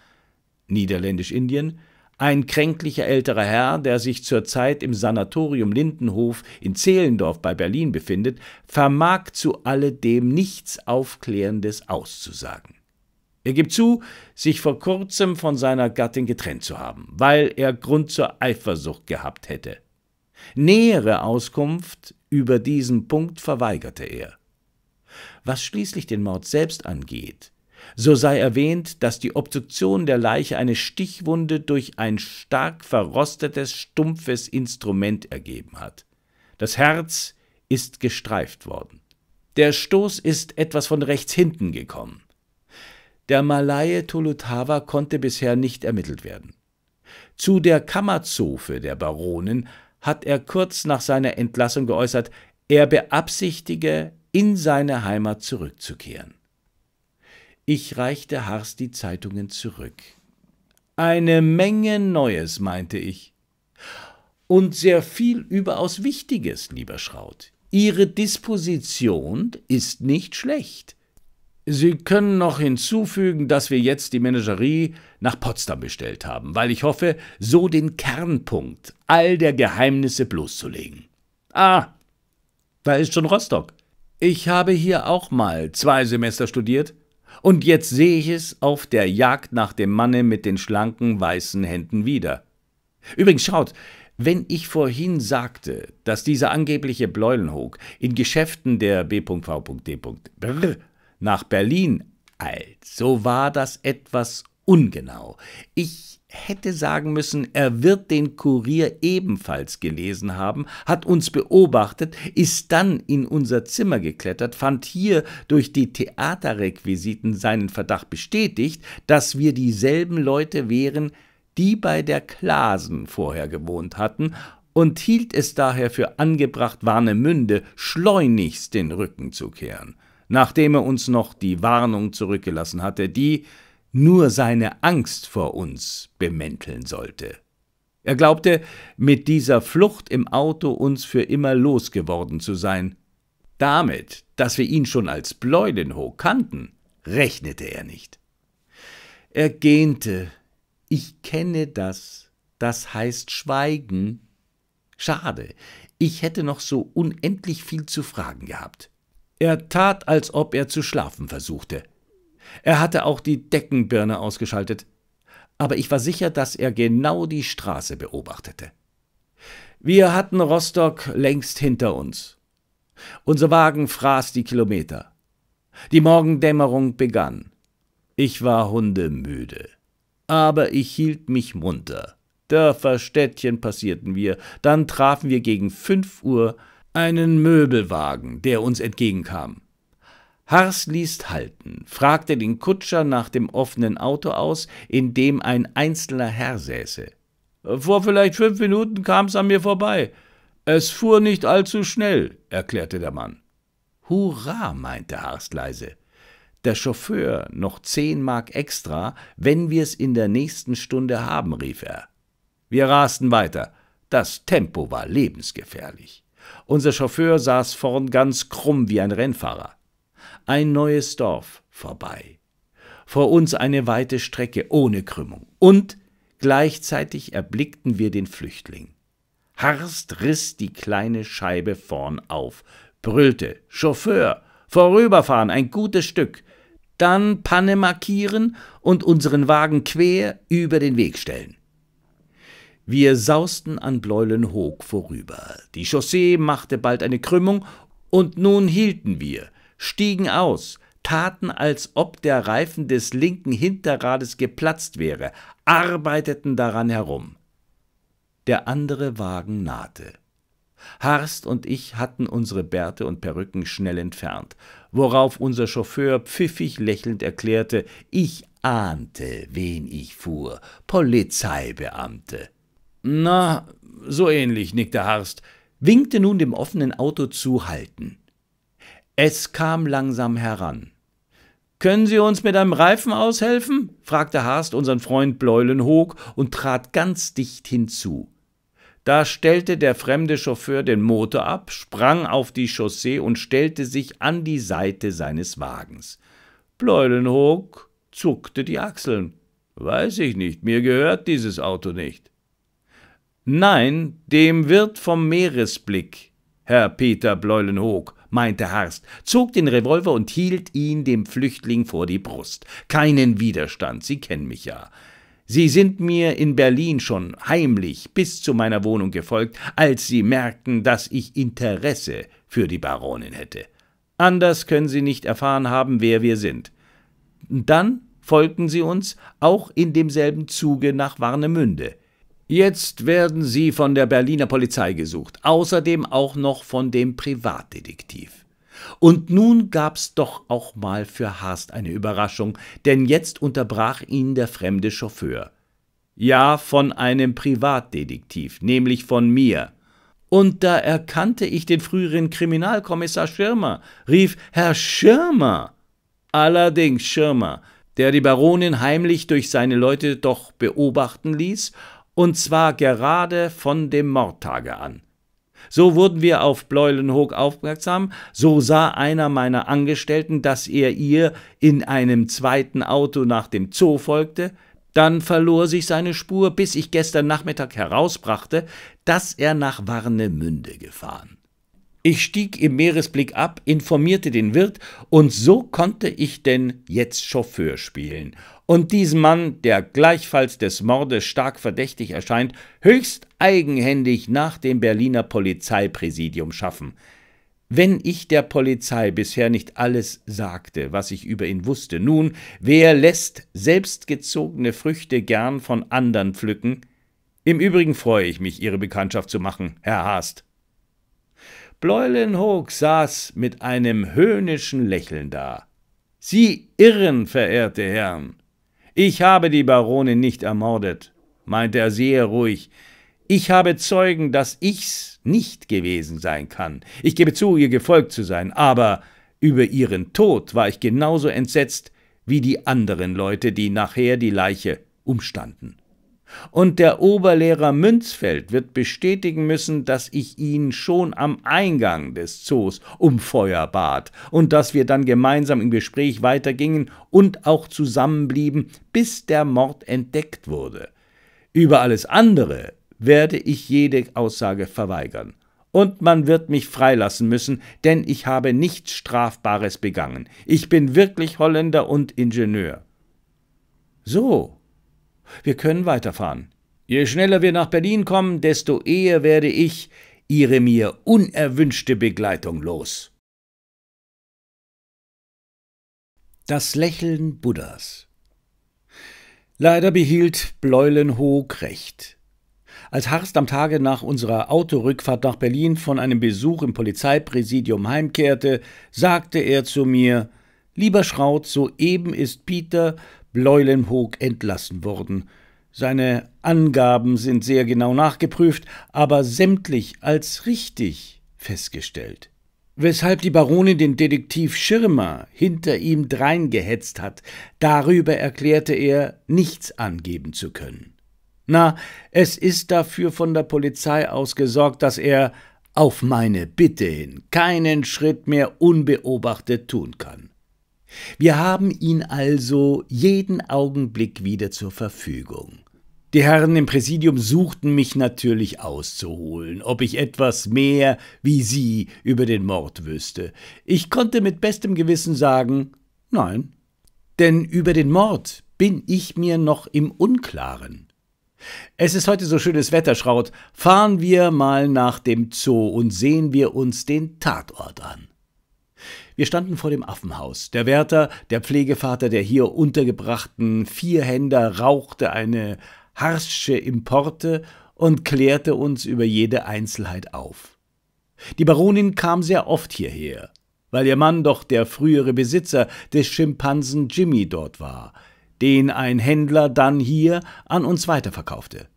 Niederländisch-Indien, ein kränklicher älterer Herr, der sich zurzeit im Sanatorium Lindenhof in Zehlendorf bei Berlin befindet, vermag zu alledem nichts Aufklärendes auszusagen. Er gibt zu, sich vor kurzem von seiner Gattin getrennt zu haben, weil er Grund zur Eifersucht gehabt hätte. Nähere Auskunft über diesen Punkt verweigerte er. Was schließlich den Mord selbst angeht, so sei erwähnt, dass die Obduktion der Leiche eine Stichwunde durch ein stark verrostetes, stumpfes Instrument ergeben hat. Das Herz ist gestreift worden. Der Stoß ist etwas von rechts hinten gekommen. Der Malaye Tulutawa konnte bisher nicht ermittelt werden. Zu der Kammerzofe der Baronin hat er kurz nach seiner Entlassung geäußert, er beabsichtige, in seine Heimat zurückzukehren. Ich reichte Harst die Zeitungen zurück. Eine Menge Neues, meinte ich. Und sehr viel überaus Wichtiges, lieber Schraut. Ihre Disposition ist nicht schlecht. Sie können noch hinzufügen, dass wir jetzt die Menagerie nach Potsdam bestellt haben, weil ich hoffe, so den Kernpunkt all der Geheimnisse bloßzulegen. Ah, da ist schon Rostock. Ich habe hier auch mal zwei Semester studiert und jetzt sehe ich es auf der Jagd nach dem Manne mit den schlanken weißen Händen wieder. Übrigens schaut, wenn ich vorhin sagte, dass dieser angebliche Bleulenhoek in Geschäften der B.V.D nach Berlin. Also war das etwas ungenau. Ich hätte sagen müssen, er wird den Kurier ebenfalls gelesen haben, hat uns beobachtet, ist dann in unser Zimmer geklettert, fand hier durch die Theaterrequisiten seinen Verdacht bestätigt, dass wir dieselben Leute wären, die bei der Klasen vorher gewohnt hatten, und hielt es daher für angebracht, Warnemünde schleunigst den Rücken zu kehren nachdem er uns noch die Warnung zurückgelassen hatte, die nur seine Angst vor uns bemänteln sollte. Er glaubte, mit dieser Flucht im Auto uns für immer losgeworden zu sein. Damit, dass wir ihn schon als Bleudenhoe kannten, rechnete er nicht. Er gähnte. Ich kenne das. Das heißt Schweigen. Schade. Ich hätte noch so unendlich viel zu fragen gehabt. Er tat, als ob er zu schlafen versuchte. Er hatte auch die Deckenbirne ausgeschaltet. Aber ich war sicher, dass er genau die Straße beobachtete. Wir hatten Rostock längst hinter uns. Unser Wagen fraß die Kilometer. Die Morgendämmerung begann. Ich war hundemüde. Aber ich hielt mich munter. Dörfer, Städtchen passierten wir. Dann trafen wir gegen fünf Uhr einen Möbelwagen, der uns entgegenkam. Hars ließ halten, fragte den Kutscher nach dem offenen Auto aus, in dem ein einzelner Herr säße. Vor vielleicht fünf Minuten kam's an mir vorbei. Es fuhr nicht allzu schnell, erklärte der Mann. Hurra, meinte Harst leise. Der Chauffeur noch zehn Mark extra, wenn wir's in der nächsten Stunde haben, rief er. Wir rasten weiter. Das Tempo war lebensgefährlich. Unser Chauffeur saß vorn ganz krumm wie ein Rennfahrer. Ein neues Dorf vorbei. Vor uns eine weite Strecke ohne Krümmung. Und gleichzeitig erblickten wir den Flüchtling. Harst riss die kleine Scheibe vorn auf, brüllte Chauffeur, vorüberfahren, ein gutes Stück, dann Panne markieren und unseren Wagen quer über den Weg stellen. Wir sausten an Bleulenhoog vorüber. Die Chaussee machte bald eine Krümmung, und nun hielten wir, stiegen aus, taten, als ob der Reifen des linken Hinterrades geplatzt wäre, arbeiteten daran herum. Der andere Wagen nahte. Harst und ich hatten unsere Bärte und Perücken schnell entfernt, worauf unser Chauffeur pfiffig lächelnd erklärte, ich ahnte, wen ich fuhr, Polizeibeamte. Na, so ähnlich, nickte Harst, winkte nun dem offenen Auto zu, halten. Es kam langsam heran. Können Sie uns mit einem Reifen aushelfen? fragte Harst unseren Freund Bleulenhoog und trat ganz dicht hinzu. Da stellte der fremde Chauffeur den Motor ab, sprang auf die Chaussee und stellte sich an die Seite seines Wagens. Bleulenhoog zuckte die Achseln. Weiß ich nicht, mir gehört dieses Auto nicht. Nein, dem Wirt vom Meeresblick, Herr Peter Bleulenhoog, meinte Harst, zog den Revolver und hielt ihn dem Flüchtling vor die Brust. Keinen Widerstand, Sie kennen mich ja. Sie sind mir in Berlin schon heimlich bis zu meiner Wohnung gefolgt, als Sie merkten, dass ich Interesse für die Baronin hätte. Anders können Sie nicht erfahren haben, wer wir sind. Dann folgten Sie uns auch in demselben Zuge nach Warnemünde. Jetzt werden sie von der Berliner Polizei gesucht, außerdem auch noch von dem Privatdetektiv. Und nun gab's doch auch mal für Haast eine Überraschung, denn jetzt unterbrach ihn der fremde Chauffeur. Ja, von einem Privatdetektiv, nämlich von mir. Und da erkannte ich den früheren Kriminalkommissar Schirmer, rief Herr Schirmer. Allerdings Schirmer, der die Baronin heimlich durch seine Leute doch beobachten ließ und zwar gerade von dem Mordtage an. So wurden wir auf Bleulenhoog aufmerksam, so sah einer meiner Angestellten, dass er ihr in einem zweiten Auto nach dem Zoo folgte, dann verlor sich seine Spur, bis ich gestern Nachmittag herausbrachte, dass er nach Warnemünde gefahren. Ich stieg im Meeresblick ab, informierte den Wirt, und so konnte ich denn jetzt Chauffeur spielen und diesen Mann, der gleichfalls des Mordes stark verdächtig erscheint, höchst eigenhändig nach dem Berliner Polizeipräsidium schaffen. Wenn ich der Polizei bisher nicht alles sagte, was ich über ihn wusste, nun, wer lässt selbstgezogene Früchte gern von andern pflücken? Im Übrigen freue ich mich, Ihre Bekanntschaft zu machen, Herr Haast. Bläulenhoog saß mit einem höhnischen Lächeln da. Sie irren, verehrte Herren. Ich habe die Baronin nicht ermordet, meinte er sehr ruhig. Ich habe Zeugen, dass ich's nicht gewesen sein kann. Ich gebe zu, ihr gefolgt zu sein, aber über ihren Tod war ich genauso entsetzt wie die anderen Leute, die nachher die Leiche umstanden. Und der Oberlehrer Münzfeld wird bestätigen müssen, dass ich ihn schon am Eingang des Zoos um Feuer bat und dass wir dann gemeinsam im Gespräch weitergingen und auch zusammenblieben, bis der Mord entdeckt wurde. Über alles andere werde ich jede Aussage verweigern. Und man wird mich freilassen müssen, denn ich habe nichts Strafbares begangen. Ich bin wirklich Holländer und Ingenieur. So, wir können weiterfahren. Je schneller wir nach Berlin kommen, desto eher werde ich Ihre mir unerwünschte Begleitung los. Das Lächeln Buddhas Leider behielt Bleulenhoog recht. Als Harst am Tage nach unserer Autorückfahrt nach Berlin von einem Besuch im Polizeipräsidium heimkehrte, sagte er zu mir, Lieber Schraut, soeben ist Peter Bleulenhoog entlassen worden. Seine Angaben sind sehr genau nachgeprüft, aber sämtlich als richtig festgestellt. Weshalb die Baronin den Detektiv Schirmer hinter ihm dreingehetzt hat, darüber erklärte er, nichts angeben zu können. Na, es ist dafür von der Polizei aus gesorgt, dass er auf meine Bitte hin keinen Schritt mehr unbeobachtet tun kann. Wir haben ihn also jeden Augenblick wieder zur Verfügung. Die Herren im Präsidium suchten mich natürlich auszuholen, ob ich etwas mehr wie sie über den Mord wüsste. Ich konnte mit bestem Gewissen sagen, nein, denn über den Mord bin ich mir noch im Unklaren. Es ist heute so schönes Wetter, Schraut. Fahren wir mal nach dem Zoo und sehen wir uns den Tatort an. Wir standen vor dem Affenhaus. Der Wärter, der Pflegevater der hier untergebrachten Vierhänder, rauchte eine harsche Importe und klärte uns über jede Einzelheit auf. Die Baronin kam sehr oft hierher, weil ihr Mann doch der frühere Besitzer des Schimpansen Jimmy dort war, den ein Händler dann hier an uns weiterverkaufte,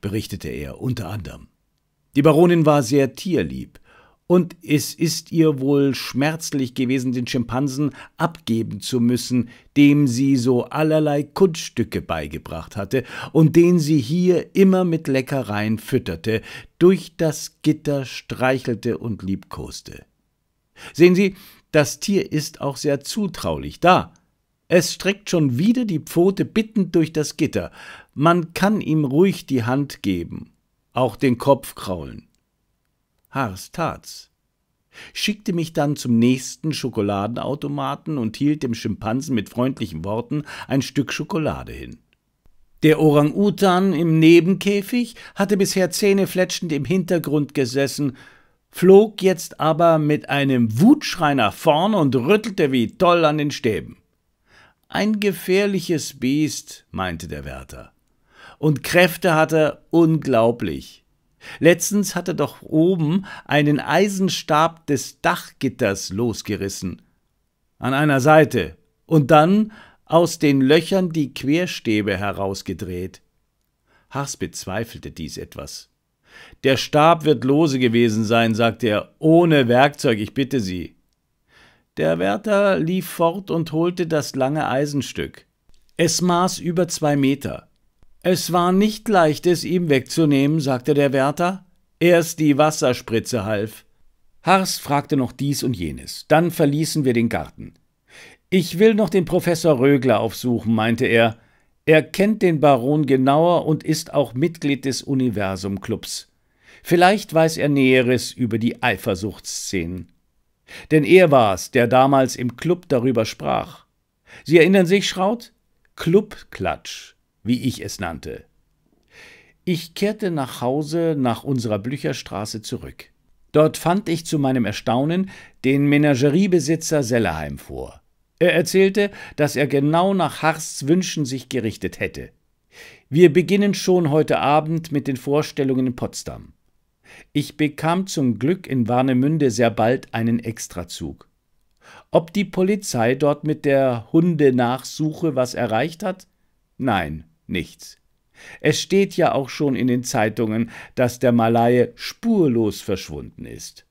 berichtete er unter anderem. Die Baronin war sehr tierlieb, und es ist ihr wohl schmerzlich gewesen, den Schimpansen abgeben zu müssen, dem sie so allerlei Kunststücke beigebracht hatte und den sie hier immer mit Leckereien fütterte, durch das Gitter streichelte und liebkoste. Sehen Sie, das Tier ist auch sehr zutraulich da. Es streckt schon wieder die Pfote bittend durch das Gitter. Man kann ihm ruhig die Hand geben, auch den Kopf kraulen. Haars tat's. Schickte mich dann zum nächsten Schokoladenautomaten und hielt dem Schimpansen mit freundlichen Worten ein Stück Schokolade hin. Der Orang-Utan im Nebenkäfig hatte bisher zähnefletschend im Hintergrund gesessen, flog jetzt aber mit einem Wutschrei nach vorn und rüttelte wie toll an den Stäben. Ein gefährliches Biest, meinte der Wärter. Und Kräfte hatte er unglaublich. Letztens hat er doch oben einen Eisenstab des Dachgitters losgerissen. An einer Seite. Und dann aus den Löchern die Querstäbe herausgedreht. Haas bezweifelte dies etwas. Der Stab wird lose gewesen sein, sagte er, ohne Werkzeug, ich bitte Sie. Der Wärter lief fort und holte das lange Eisenstück. Es maß über zwei Meter. Es war nicht leicht, es ihm wegzunehmen, sagte der Wärter. Erst die Wasserspritze half. Harst fragte noch dies und jenes. Dann verließen wir den Garten. Ich will noch den Professor Rögler aufsuchen, meinte er. Er kennt den Baron genauer und ist auch Mitglied des Universumclubs. Vielleicht weiß er Näheres über die Eifersuchtsszenen. Denn er war's, der damals im Club darüber sprach. Sie erinnern sich, Schraut? Clubklatsch wie ich es nannte. Ich kehrte nach Hause nach unserer Blücherstraße zurück. Dort fand ich zu meinem Erstaunen den Menageriebesitzer Sellerheim vor. Er erzählte, dass er genau nach Harsts Wünschen sich gerichtet hätte. Wir beginnen schon heute Abend mit den Vorstellungen in Potsdam. Ich bekam zum Glück in Warnemünde sehr bald einen Extrazug. Ob die Polizei dort mit der Hunde-Nachsuche was erreicht hat? Nein, nichts. Es steht ja auch schon in den Zeitungen, dass der Malaie spurlos verschwunden ist.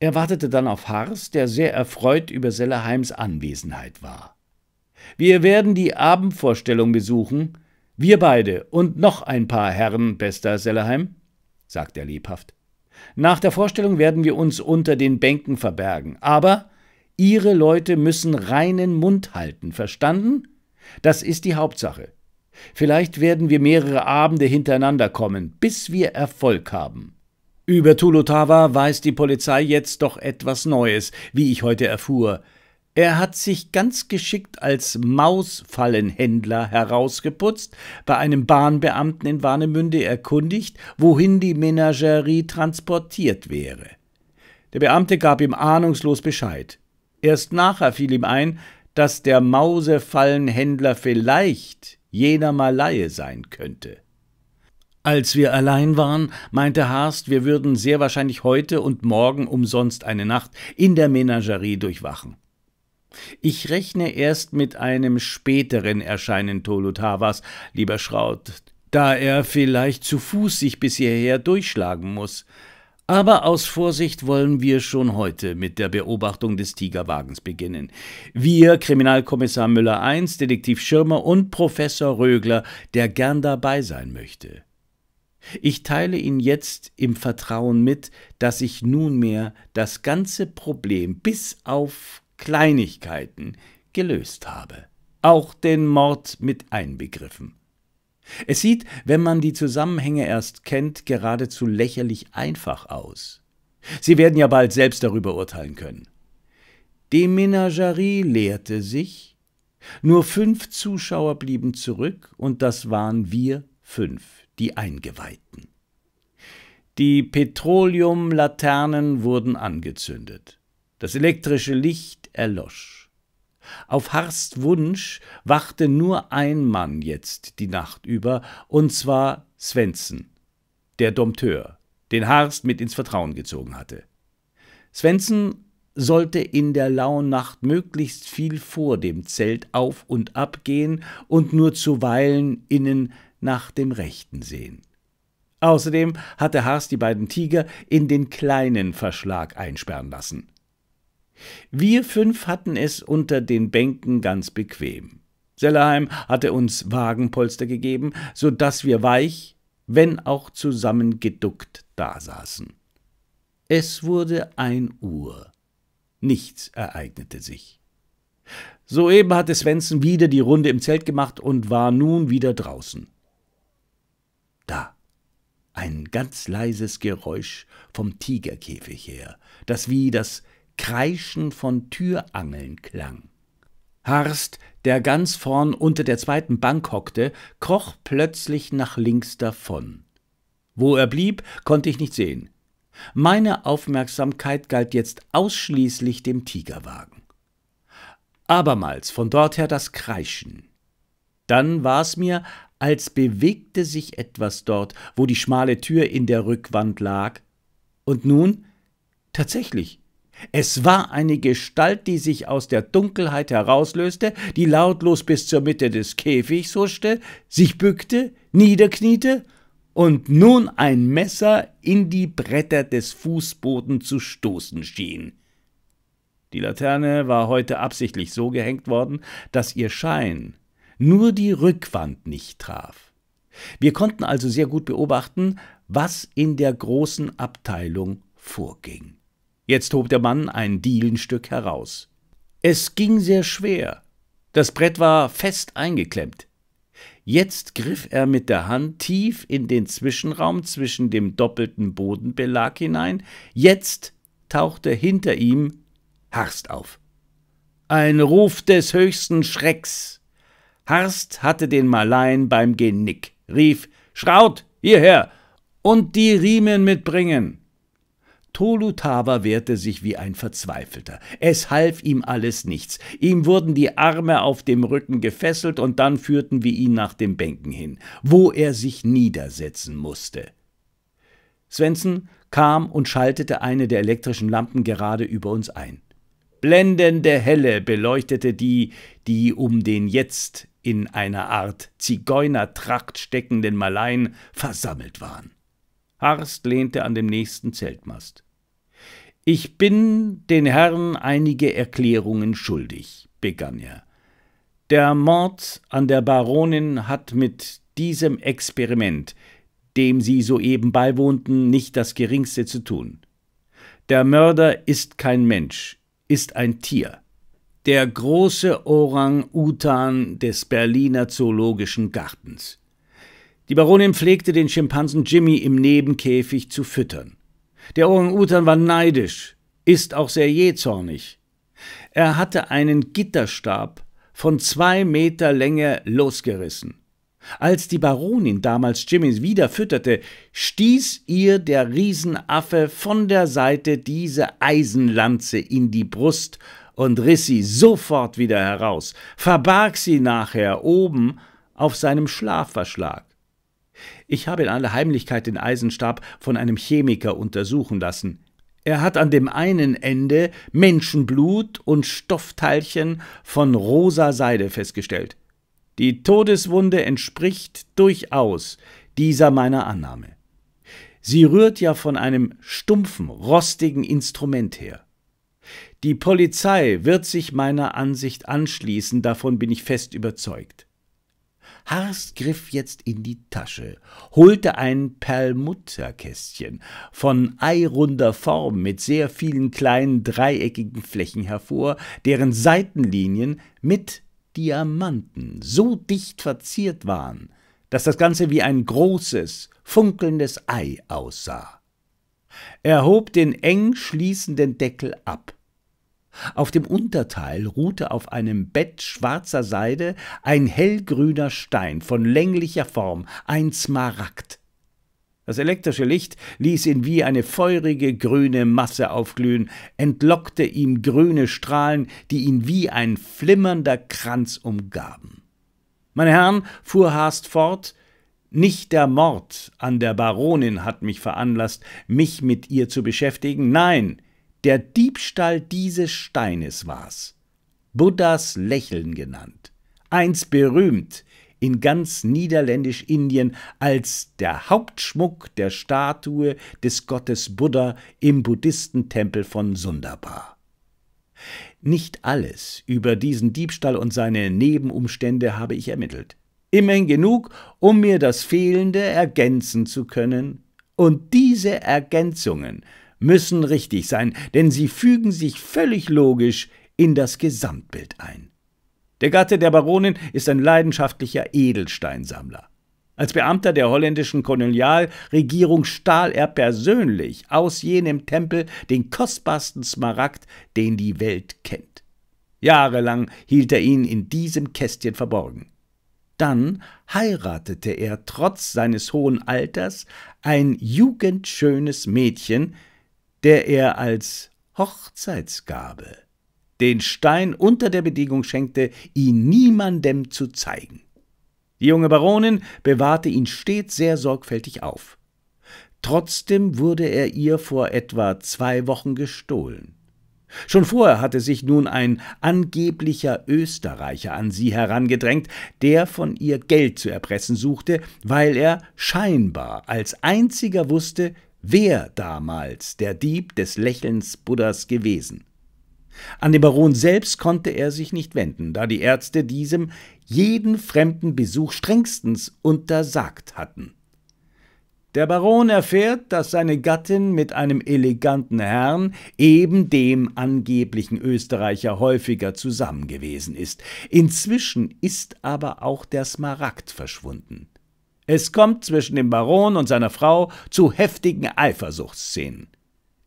Er wartete dann auf Hars, der sehr erfreut über Selleheims Anwesenheit war. Wir werden die Abendvorstellung besuchen, wir beide und noch ein paar Herren, bester Selleheim, sagt er lebhaft. Nach der Vorstellung werden wir uns unter den Bänken verbergen, aber Ihre Leute müssen reinen Mund halten, verstanden? Das ist die Hauptsache. Vielleicht werden wir mehrere Abende hintereinander kommen, bis wir Erfolg haben. Über Tulutava weiß die Polizei jetzt doch etwas Neues, wie ich heute erfuhr. Er hat sich ganz geschickt als Mausfallenhändler herausgeputzt, bei einem Bahnbeamten in Warnemünde erkundigt, wohin die Menagerie transportiert wäre. Der Beamte gab ihm ahnungslos Bescheid. Erst nachher fiel ihm ein, dass der Mausefallenhändler vielleicht jener Malaie sein könnte. Als wir allein waren, meinte Harst, wir würden sehr wahrscheinlich heute und morgen umsonst eine Nacht in der Menagerie durchwachen. Ich rechne erst mit einem späteren Erscheinen Tolutavas, lieber Schraut, da er vielleicht zu Fuß sich bis hierher durchschlagen muss. Aber aus Vorsicht wollen wir schon heute mit der Beobachtung des Tigerwagens beginnen. Wir, Kriminalkommissar Müller I, Detektiv Schirmer und Professor Rögler, der gern dabei sein möchte. Ich teile Ihnen jetzt im Vertrauen mit, dass ich nunmehr das ganze Problem bis auf Kleinigkeiten gelöst habe, auch den Mord mit einbegriffen. Es sieht, wenn man die Zusammenhänge erst kennt, geradezu lächerlich einfach aus. Sie werden ja bald selbst darüber urteilen können. Die Menagerie leerte sich, nur fünf Zuschauer blieben zurück, und das waren wir fünf, die Eingeweihten. Die Petroleumlaternen wurden angezündet. Das elektrische Licht erlosch. Auf Harsts Wunsch wachte nur ein Mann jetzt die Nacht über, und zwar Svensson, der Dompteur, den Harst mit ins Vertrauen gezogen hatte. Svensson sollte in der lauen Nacht möglichst viel vor dem Zelt auf und ab gehen und nur zuweilen innen nach dem Rechten sehen. Außerdem hatte Harst die beiden Tiger in den kleinen Verschlag einsperren lassen. Wir fünf hatten es unter den Bänken ganz bequem. Sellerheim hatte uns Wagenpolster gegeben, so daß wir weich, wenn auch zusammengeduckt dasaßen. Es wurde ein Uhr. Nichts ereignete sich. Soeben hatte Svensson wieder die Runde im Zelt gemacht und war nun wieder draußen. Da, ein ganz leises Geräusch vom Tigerkäfig her, das wie das Kreischen von Türangeln klang. Harst, der ganz vorn unter der zweiten Bank hockte, kroch plötzlich nach links davon. Wo er blieb, konnte ich nicht sehen. Meine Aufmerksamkeit galt jetzt ausschließlich dem Tigerwagen. Abermals von dort her das Kreischen. Dann war es mir, als bewegte sich etwas dort, wo die schmale Tür in der Rückwand lag. Und nun, tatsächlich, es war eine Gestalt, die sich aus der Dunkelheit herauslöste, die lautlos bis zur Mitte des Käfigs huschte, sich bückte, niederkniete und nun ein Messer in die Bretter des Fußbodens zu stoßen schien. Die Laterne war heute absichtlich so gehängt worden, dass ihr Schein nur die Rückwand nicht traf. Wir konnten also sehr gut beobachten, was in der großen Abteilung vorging. Jetzt hob der Mann ein Dielenstück heraus. Es ging sehr schwer. Das Brett war fest eingeklemmt. Jetzt griff er mit der Hand tief in den Zwischenraum zwischen dem doppelten Bodenbelag hinein. Jetzt tauchte hinter ihm Harst auf. Ein Ruf des höchsten Schrecks. Harst hatte den Malein beim Genick, rief: Schraut, hierher und die Riemen mitbringen! Tolutawa wehrte sich wie ein Verzweifelter. Es half ihm alles nichts. Ihm wurden die Arme auf dem Rücken gefesselt und dann führten wir ihn nach den Bänken hin, wo er sich niedersetzen musste. Svensson kam und schaltete eine der elektrischen Lampen gerade über uns ein. Blendende Helle beleuchtete die, die um den jetzt in einer Art Zigeunertracht steckenden Malein versammelt waren. Harst lehnte an dem nächsten Zeltmast. Ich bin den Herren einige Erklärungen schuldig, begann er. Der Mord an der Baronin hat mit diesem Experiment, dem Sie soeben beiwohnten, nicht das geringste zu tun. Der Mörder ist kein Mensch, ist ein Tier. Der große Orang-Utan des Berliner Zoologischen Gartens. Die Baronin pflegte den Schimpansen Jimmy im Nebenkäfig zu füttern. Der Orang-Utan war neidisch, ist auch sehr jähzornig. Er hatte einen Gitterstab von zwei Meter Länge losgerissen. Als die Baronin damals Jimmy wieder fütterte, stieß ihr der Riesenaffe von der Seite diese Eisenlanze in die Brust und riss sie sofort wieder heraus, verbarg sie nachher oben auf seinem Schlafverschlag. Ich habe in aller Heimlichkeit den Eisenstab von einem Chemiker untersuchen lassen. Er hat an dem einen Ende Menschenblut und Stoffteilchen von rosa Seide festgestellt. Die Todeswunde entspricht durchaus dieser meiner Annahme. Sie rührt ja von einem stumpfen, rostigen Instrument her. Die Polizei wird sich meiner Ansicht anschließen, davon bin ich fest überzeugt. Harst griff jetzt in die Tasche, holte ein Perlmutterkästchen von eirunder Form mit sehr vielen kleinen dreieckigen Flächen hervor, deren Seitenlinien mit Diamanten so dicht verziert waren, dass das Ganze wie ein großes, funkelndes Ei aussah. Er hob den eng schließenden Deckel ab, auf dem Unterteil ruhte auf einem Bett schwarzer Seide ein hellgrüner Stein von länglicher Form, ein Smaragd. Das elektrische Licht ließ ihn wie eine feurige grüne Masse aufglühen, entlockte ihm grüne Strahlen, die ihn wie ein flimmernder Kranz umgaben. Meine Herren, fuhr Haast fort, nicht der Mord an der Baronin hat mich veranlasst, mich mit ihr zu beschäftigen, nein, der Diebstahl dieses Steines war's, Buddhas Lächeln genannt, einst berühmt in ganz Niederländisch-Indien als der Hauptschmuck der Statue des Gottes Buddha im Buddhistentempel von Sundarbar. Nicht alles über diesen Diebstahl und seine Nebenumstände habe ich ermittelt. Immerhin genug, um mir das Fehlende ergänzen zu können. Und diese Ergänzungen müssen richtig sein, denn sie fügen sich völlig logisch in das Gesamtbild ein. Der Gatte der Baronin ist ein leidenschaftlicher Edelsteinsammler. Als Beamter der holländischen Kolonialregierung stahl er persönlich aus jenem Tempel den kostbarsten Smaragd, den die Welt kennt. Jahrelang hielt er ihn in diesem Kästchen verborgen. Dann heiratete er trotz seines hohen Alters ein jugendschönes Mädchen, der er als Hochzeitsgabe den Stein unter der Bedingung schenkte, ihn niemandem zu zeigen. Die junge Baronin bewahrte ihn stets sehr sorgfältig auf. Trotzdem wurde er ihr vor etwa zwei Wochen gestohlen. Schon vorher hatte sich nun ein angeblicher Österreicher an sie herangedrängt, der von ihr Geld zu erpressen suchte, weil er scheinbar als einziger wusste, wer damals der Dieb des Lächelns Buddhas gewesen. An den Baron selbst konnte er sich nicht wenden, da die Ärzte diesem jeden fremden Besuch strengstens untersagt hatten. Der Baron erfährt, dass seine Gattin mit einem eleganten Herrn, eben dem angeblichen Österreicher, häufiger zusammen gewesen ist. Inzwischen ist aber auch der Smaragd verschwunden. Es kommt zwischen dem Baron und seiner Frau zu heftigen Eifersuchtsszenen.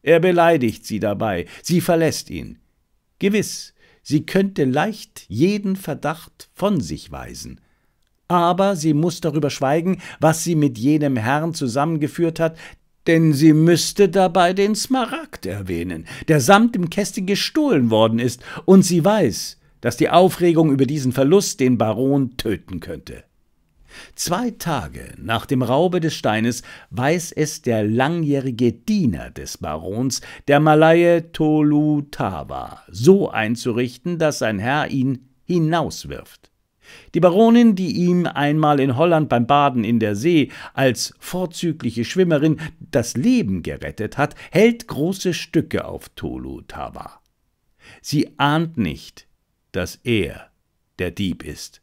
Er beleidigt sie dabei, sie verlässt ihn. Gewiss, sie könnte leicht jeden Verdacht von sich weisen. Aber sie muss darüber schweigen, was sie mit jenem Herrn zusammengeführt hat, denn sie müsste dabei den Smaragd erwähnen, der samt dem Kästchen gestohlen worden ist, und sie weiß, dass die Aufregung über diesen Verlust den Baron töten könnte. Zwei Tage nach dem Raube des Steines weiß es der langjährige Diener des Barons, der Malaye Tolutawa, so einzurichten, dass sein Herr ihn hinauswirft. Die Baronin, die ihm einmal in Holland beim Baden in der See als vorzügliche Schwimmerin das Leben gerettet hat, hält große Stücke auf Tolutawa. Sie ahnt nicht, dass er der Dieb ist.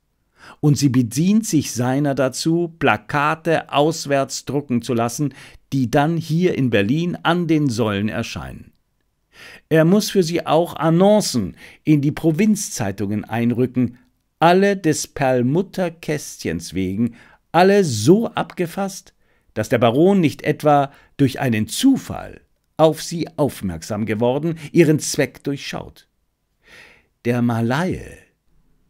Und sie bedient sich seiner dazu, Plakate auswärts drucken zu lassen, die dann hier in Berlin an den Säulen erscheinen. Er muss für sie auch Annoncen in die Provinzzeitungen einrücken, alle des Perlmutterkästchens wegen, alle so abgefasst, dass der Baron nicht etwa durch einen Zufall auf sie aufmerksam geworden, ihren Zweck durchschaut. Der Malaie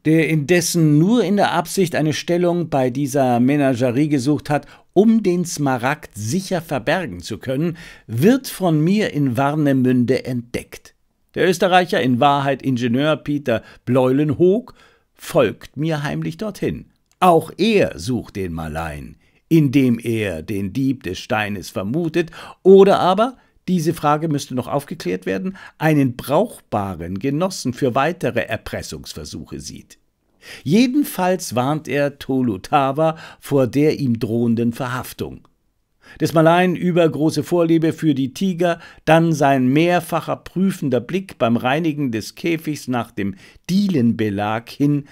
der indessen nur in der Absicht eine Stellung bei dieser Menagerie gesucht hat, um den Smaragd sicher verbergen zu können, wird von mir in Warnemünde entdeckt. Der Österreicher, in Wahrheit Ingenieur Peter Bleulenhoog, folgt mir heimlich dorthin. Auch er sucht den Malein, indem er den Dieb des Steines vermutet oder aber diese Frage müsste noch aufgeklärt werden, einen brauchbaren Genossen für weitere Erpressungsversuche sieht. Jedenfalls warnt er Tolutawa vor der ihm drohenden Verhaftung. Des Malaien übergroße Vorliebe für die Tiger, dann sein mehrfacher prüfender Blick beim Reinigen des Käfigs nach dem Dielenbelag hin,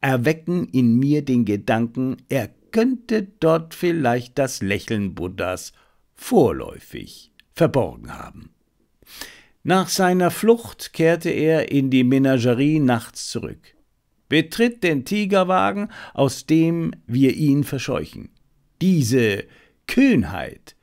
erwecken in mir den Gedanken, er könnte dort vielleicht das Lächeln Buddhas vorläufig verborgen haben. Nach seiner Flucht kehrte er in die Menagerie nachts zurück. Betritt den Tigerwagen, aus dem wir ihn verscheuchen. Diese Kühnheit,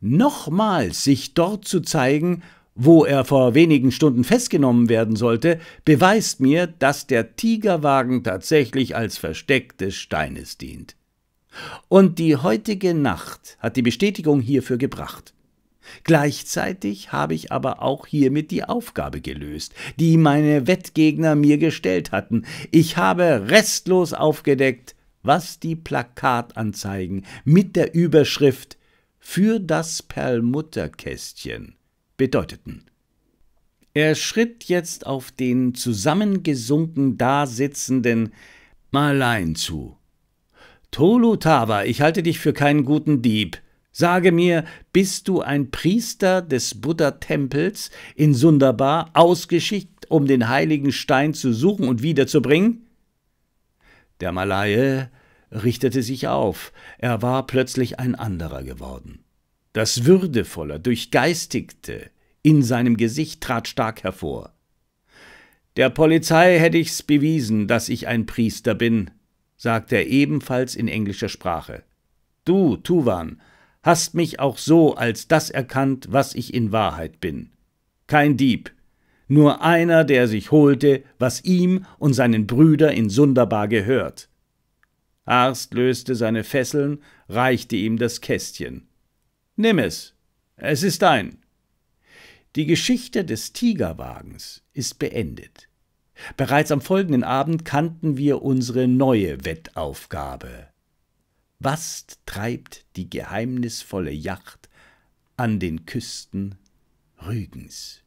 nochmals sich dort zu zeigen, wo er vor wenigen Stunden festgenommen werden sollte, beweist mir, dass der Tigerwagen tatsächlich als Versteck des Steines dient. Und die heutige Nacht hat die Bestätigung hierfür gebracht. Gleichzeitig habe ich aber auch hiermit die Aufgabe gelöst, die meine Wettgegner mir gestellt hatten. Ich habe restlos aufgedeckt, was die Plakatanzeigen mit der Überschrift für das Perlmutterkästchen bedeuteten. Er schritt jetzt auf den zusammengesunken dasitzenden Malein zu. Tolu Tava, ich halte dich für keinen guten Dieb. Sage mir, bist du ein Priester des Buddha-Tempels in Sundarbar, ausgeschickt, um den heiligen Stein zu suchen und wiederzubringen? Der Malaie richtete sich auf, er war plötzlich ein anderer geworden. Das Würdevolle, Durchgeistigte in seinem Gesicht trat stark hervor. Der Polizei hätte ich's bewiesen, dass ich ein Priester bin, sagte er ebenfalls in englischer Sprache. Du, Tuvan, hast mich auch so als das erkannt, was ich in Wahrheit bin. Kein Dieb, nur einer, der sich holte, was ihm und seinen Brüdern in Sunderbar gehört. Arst löste seine Fesseln, reichte ihm das Kästchen. Nimm es, es ist dein. Die Geschichte des Tigerwagens ist beendet. Bereits am folgenden Abend kannten wir unsere neue Wettaufgabe. Was treibt die geheimnisvolle Yacht an den Küsten Rügens?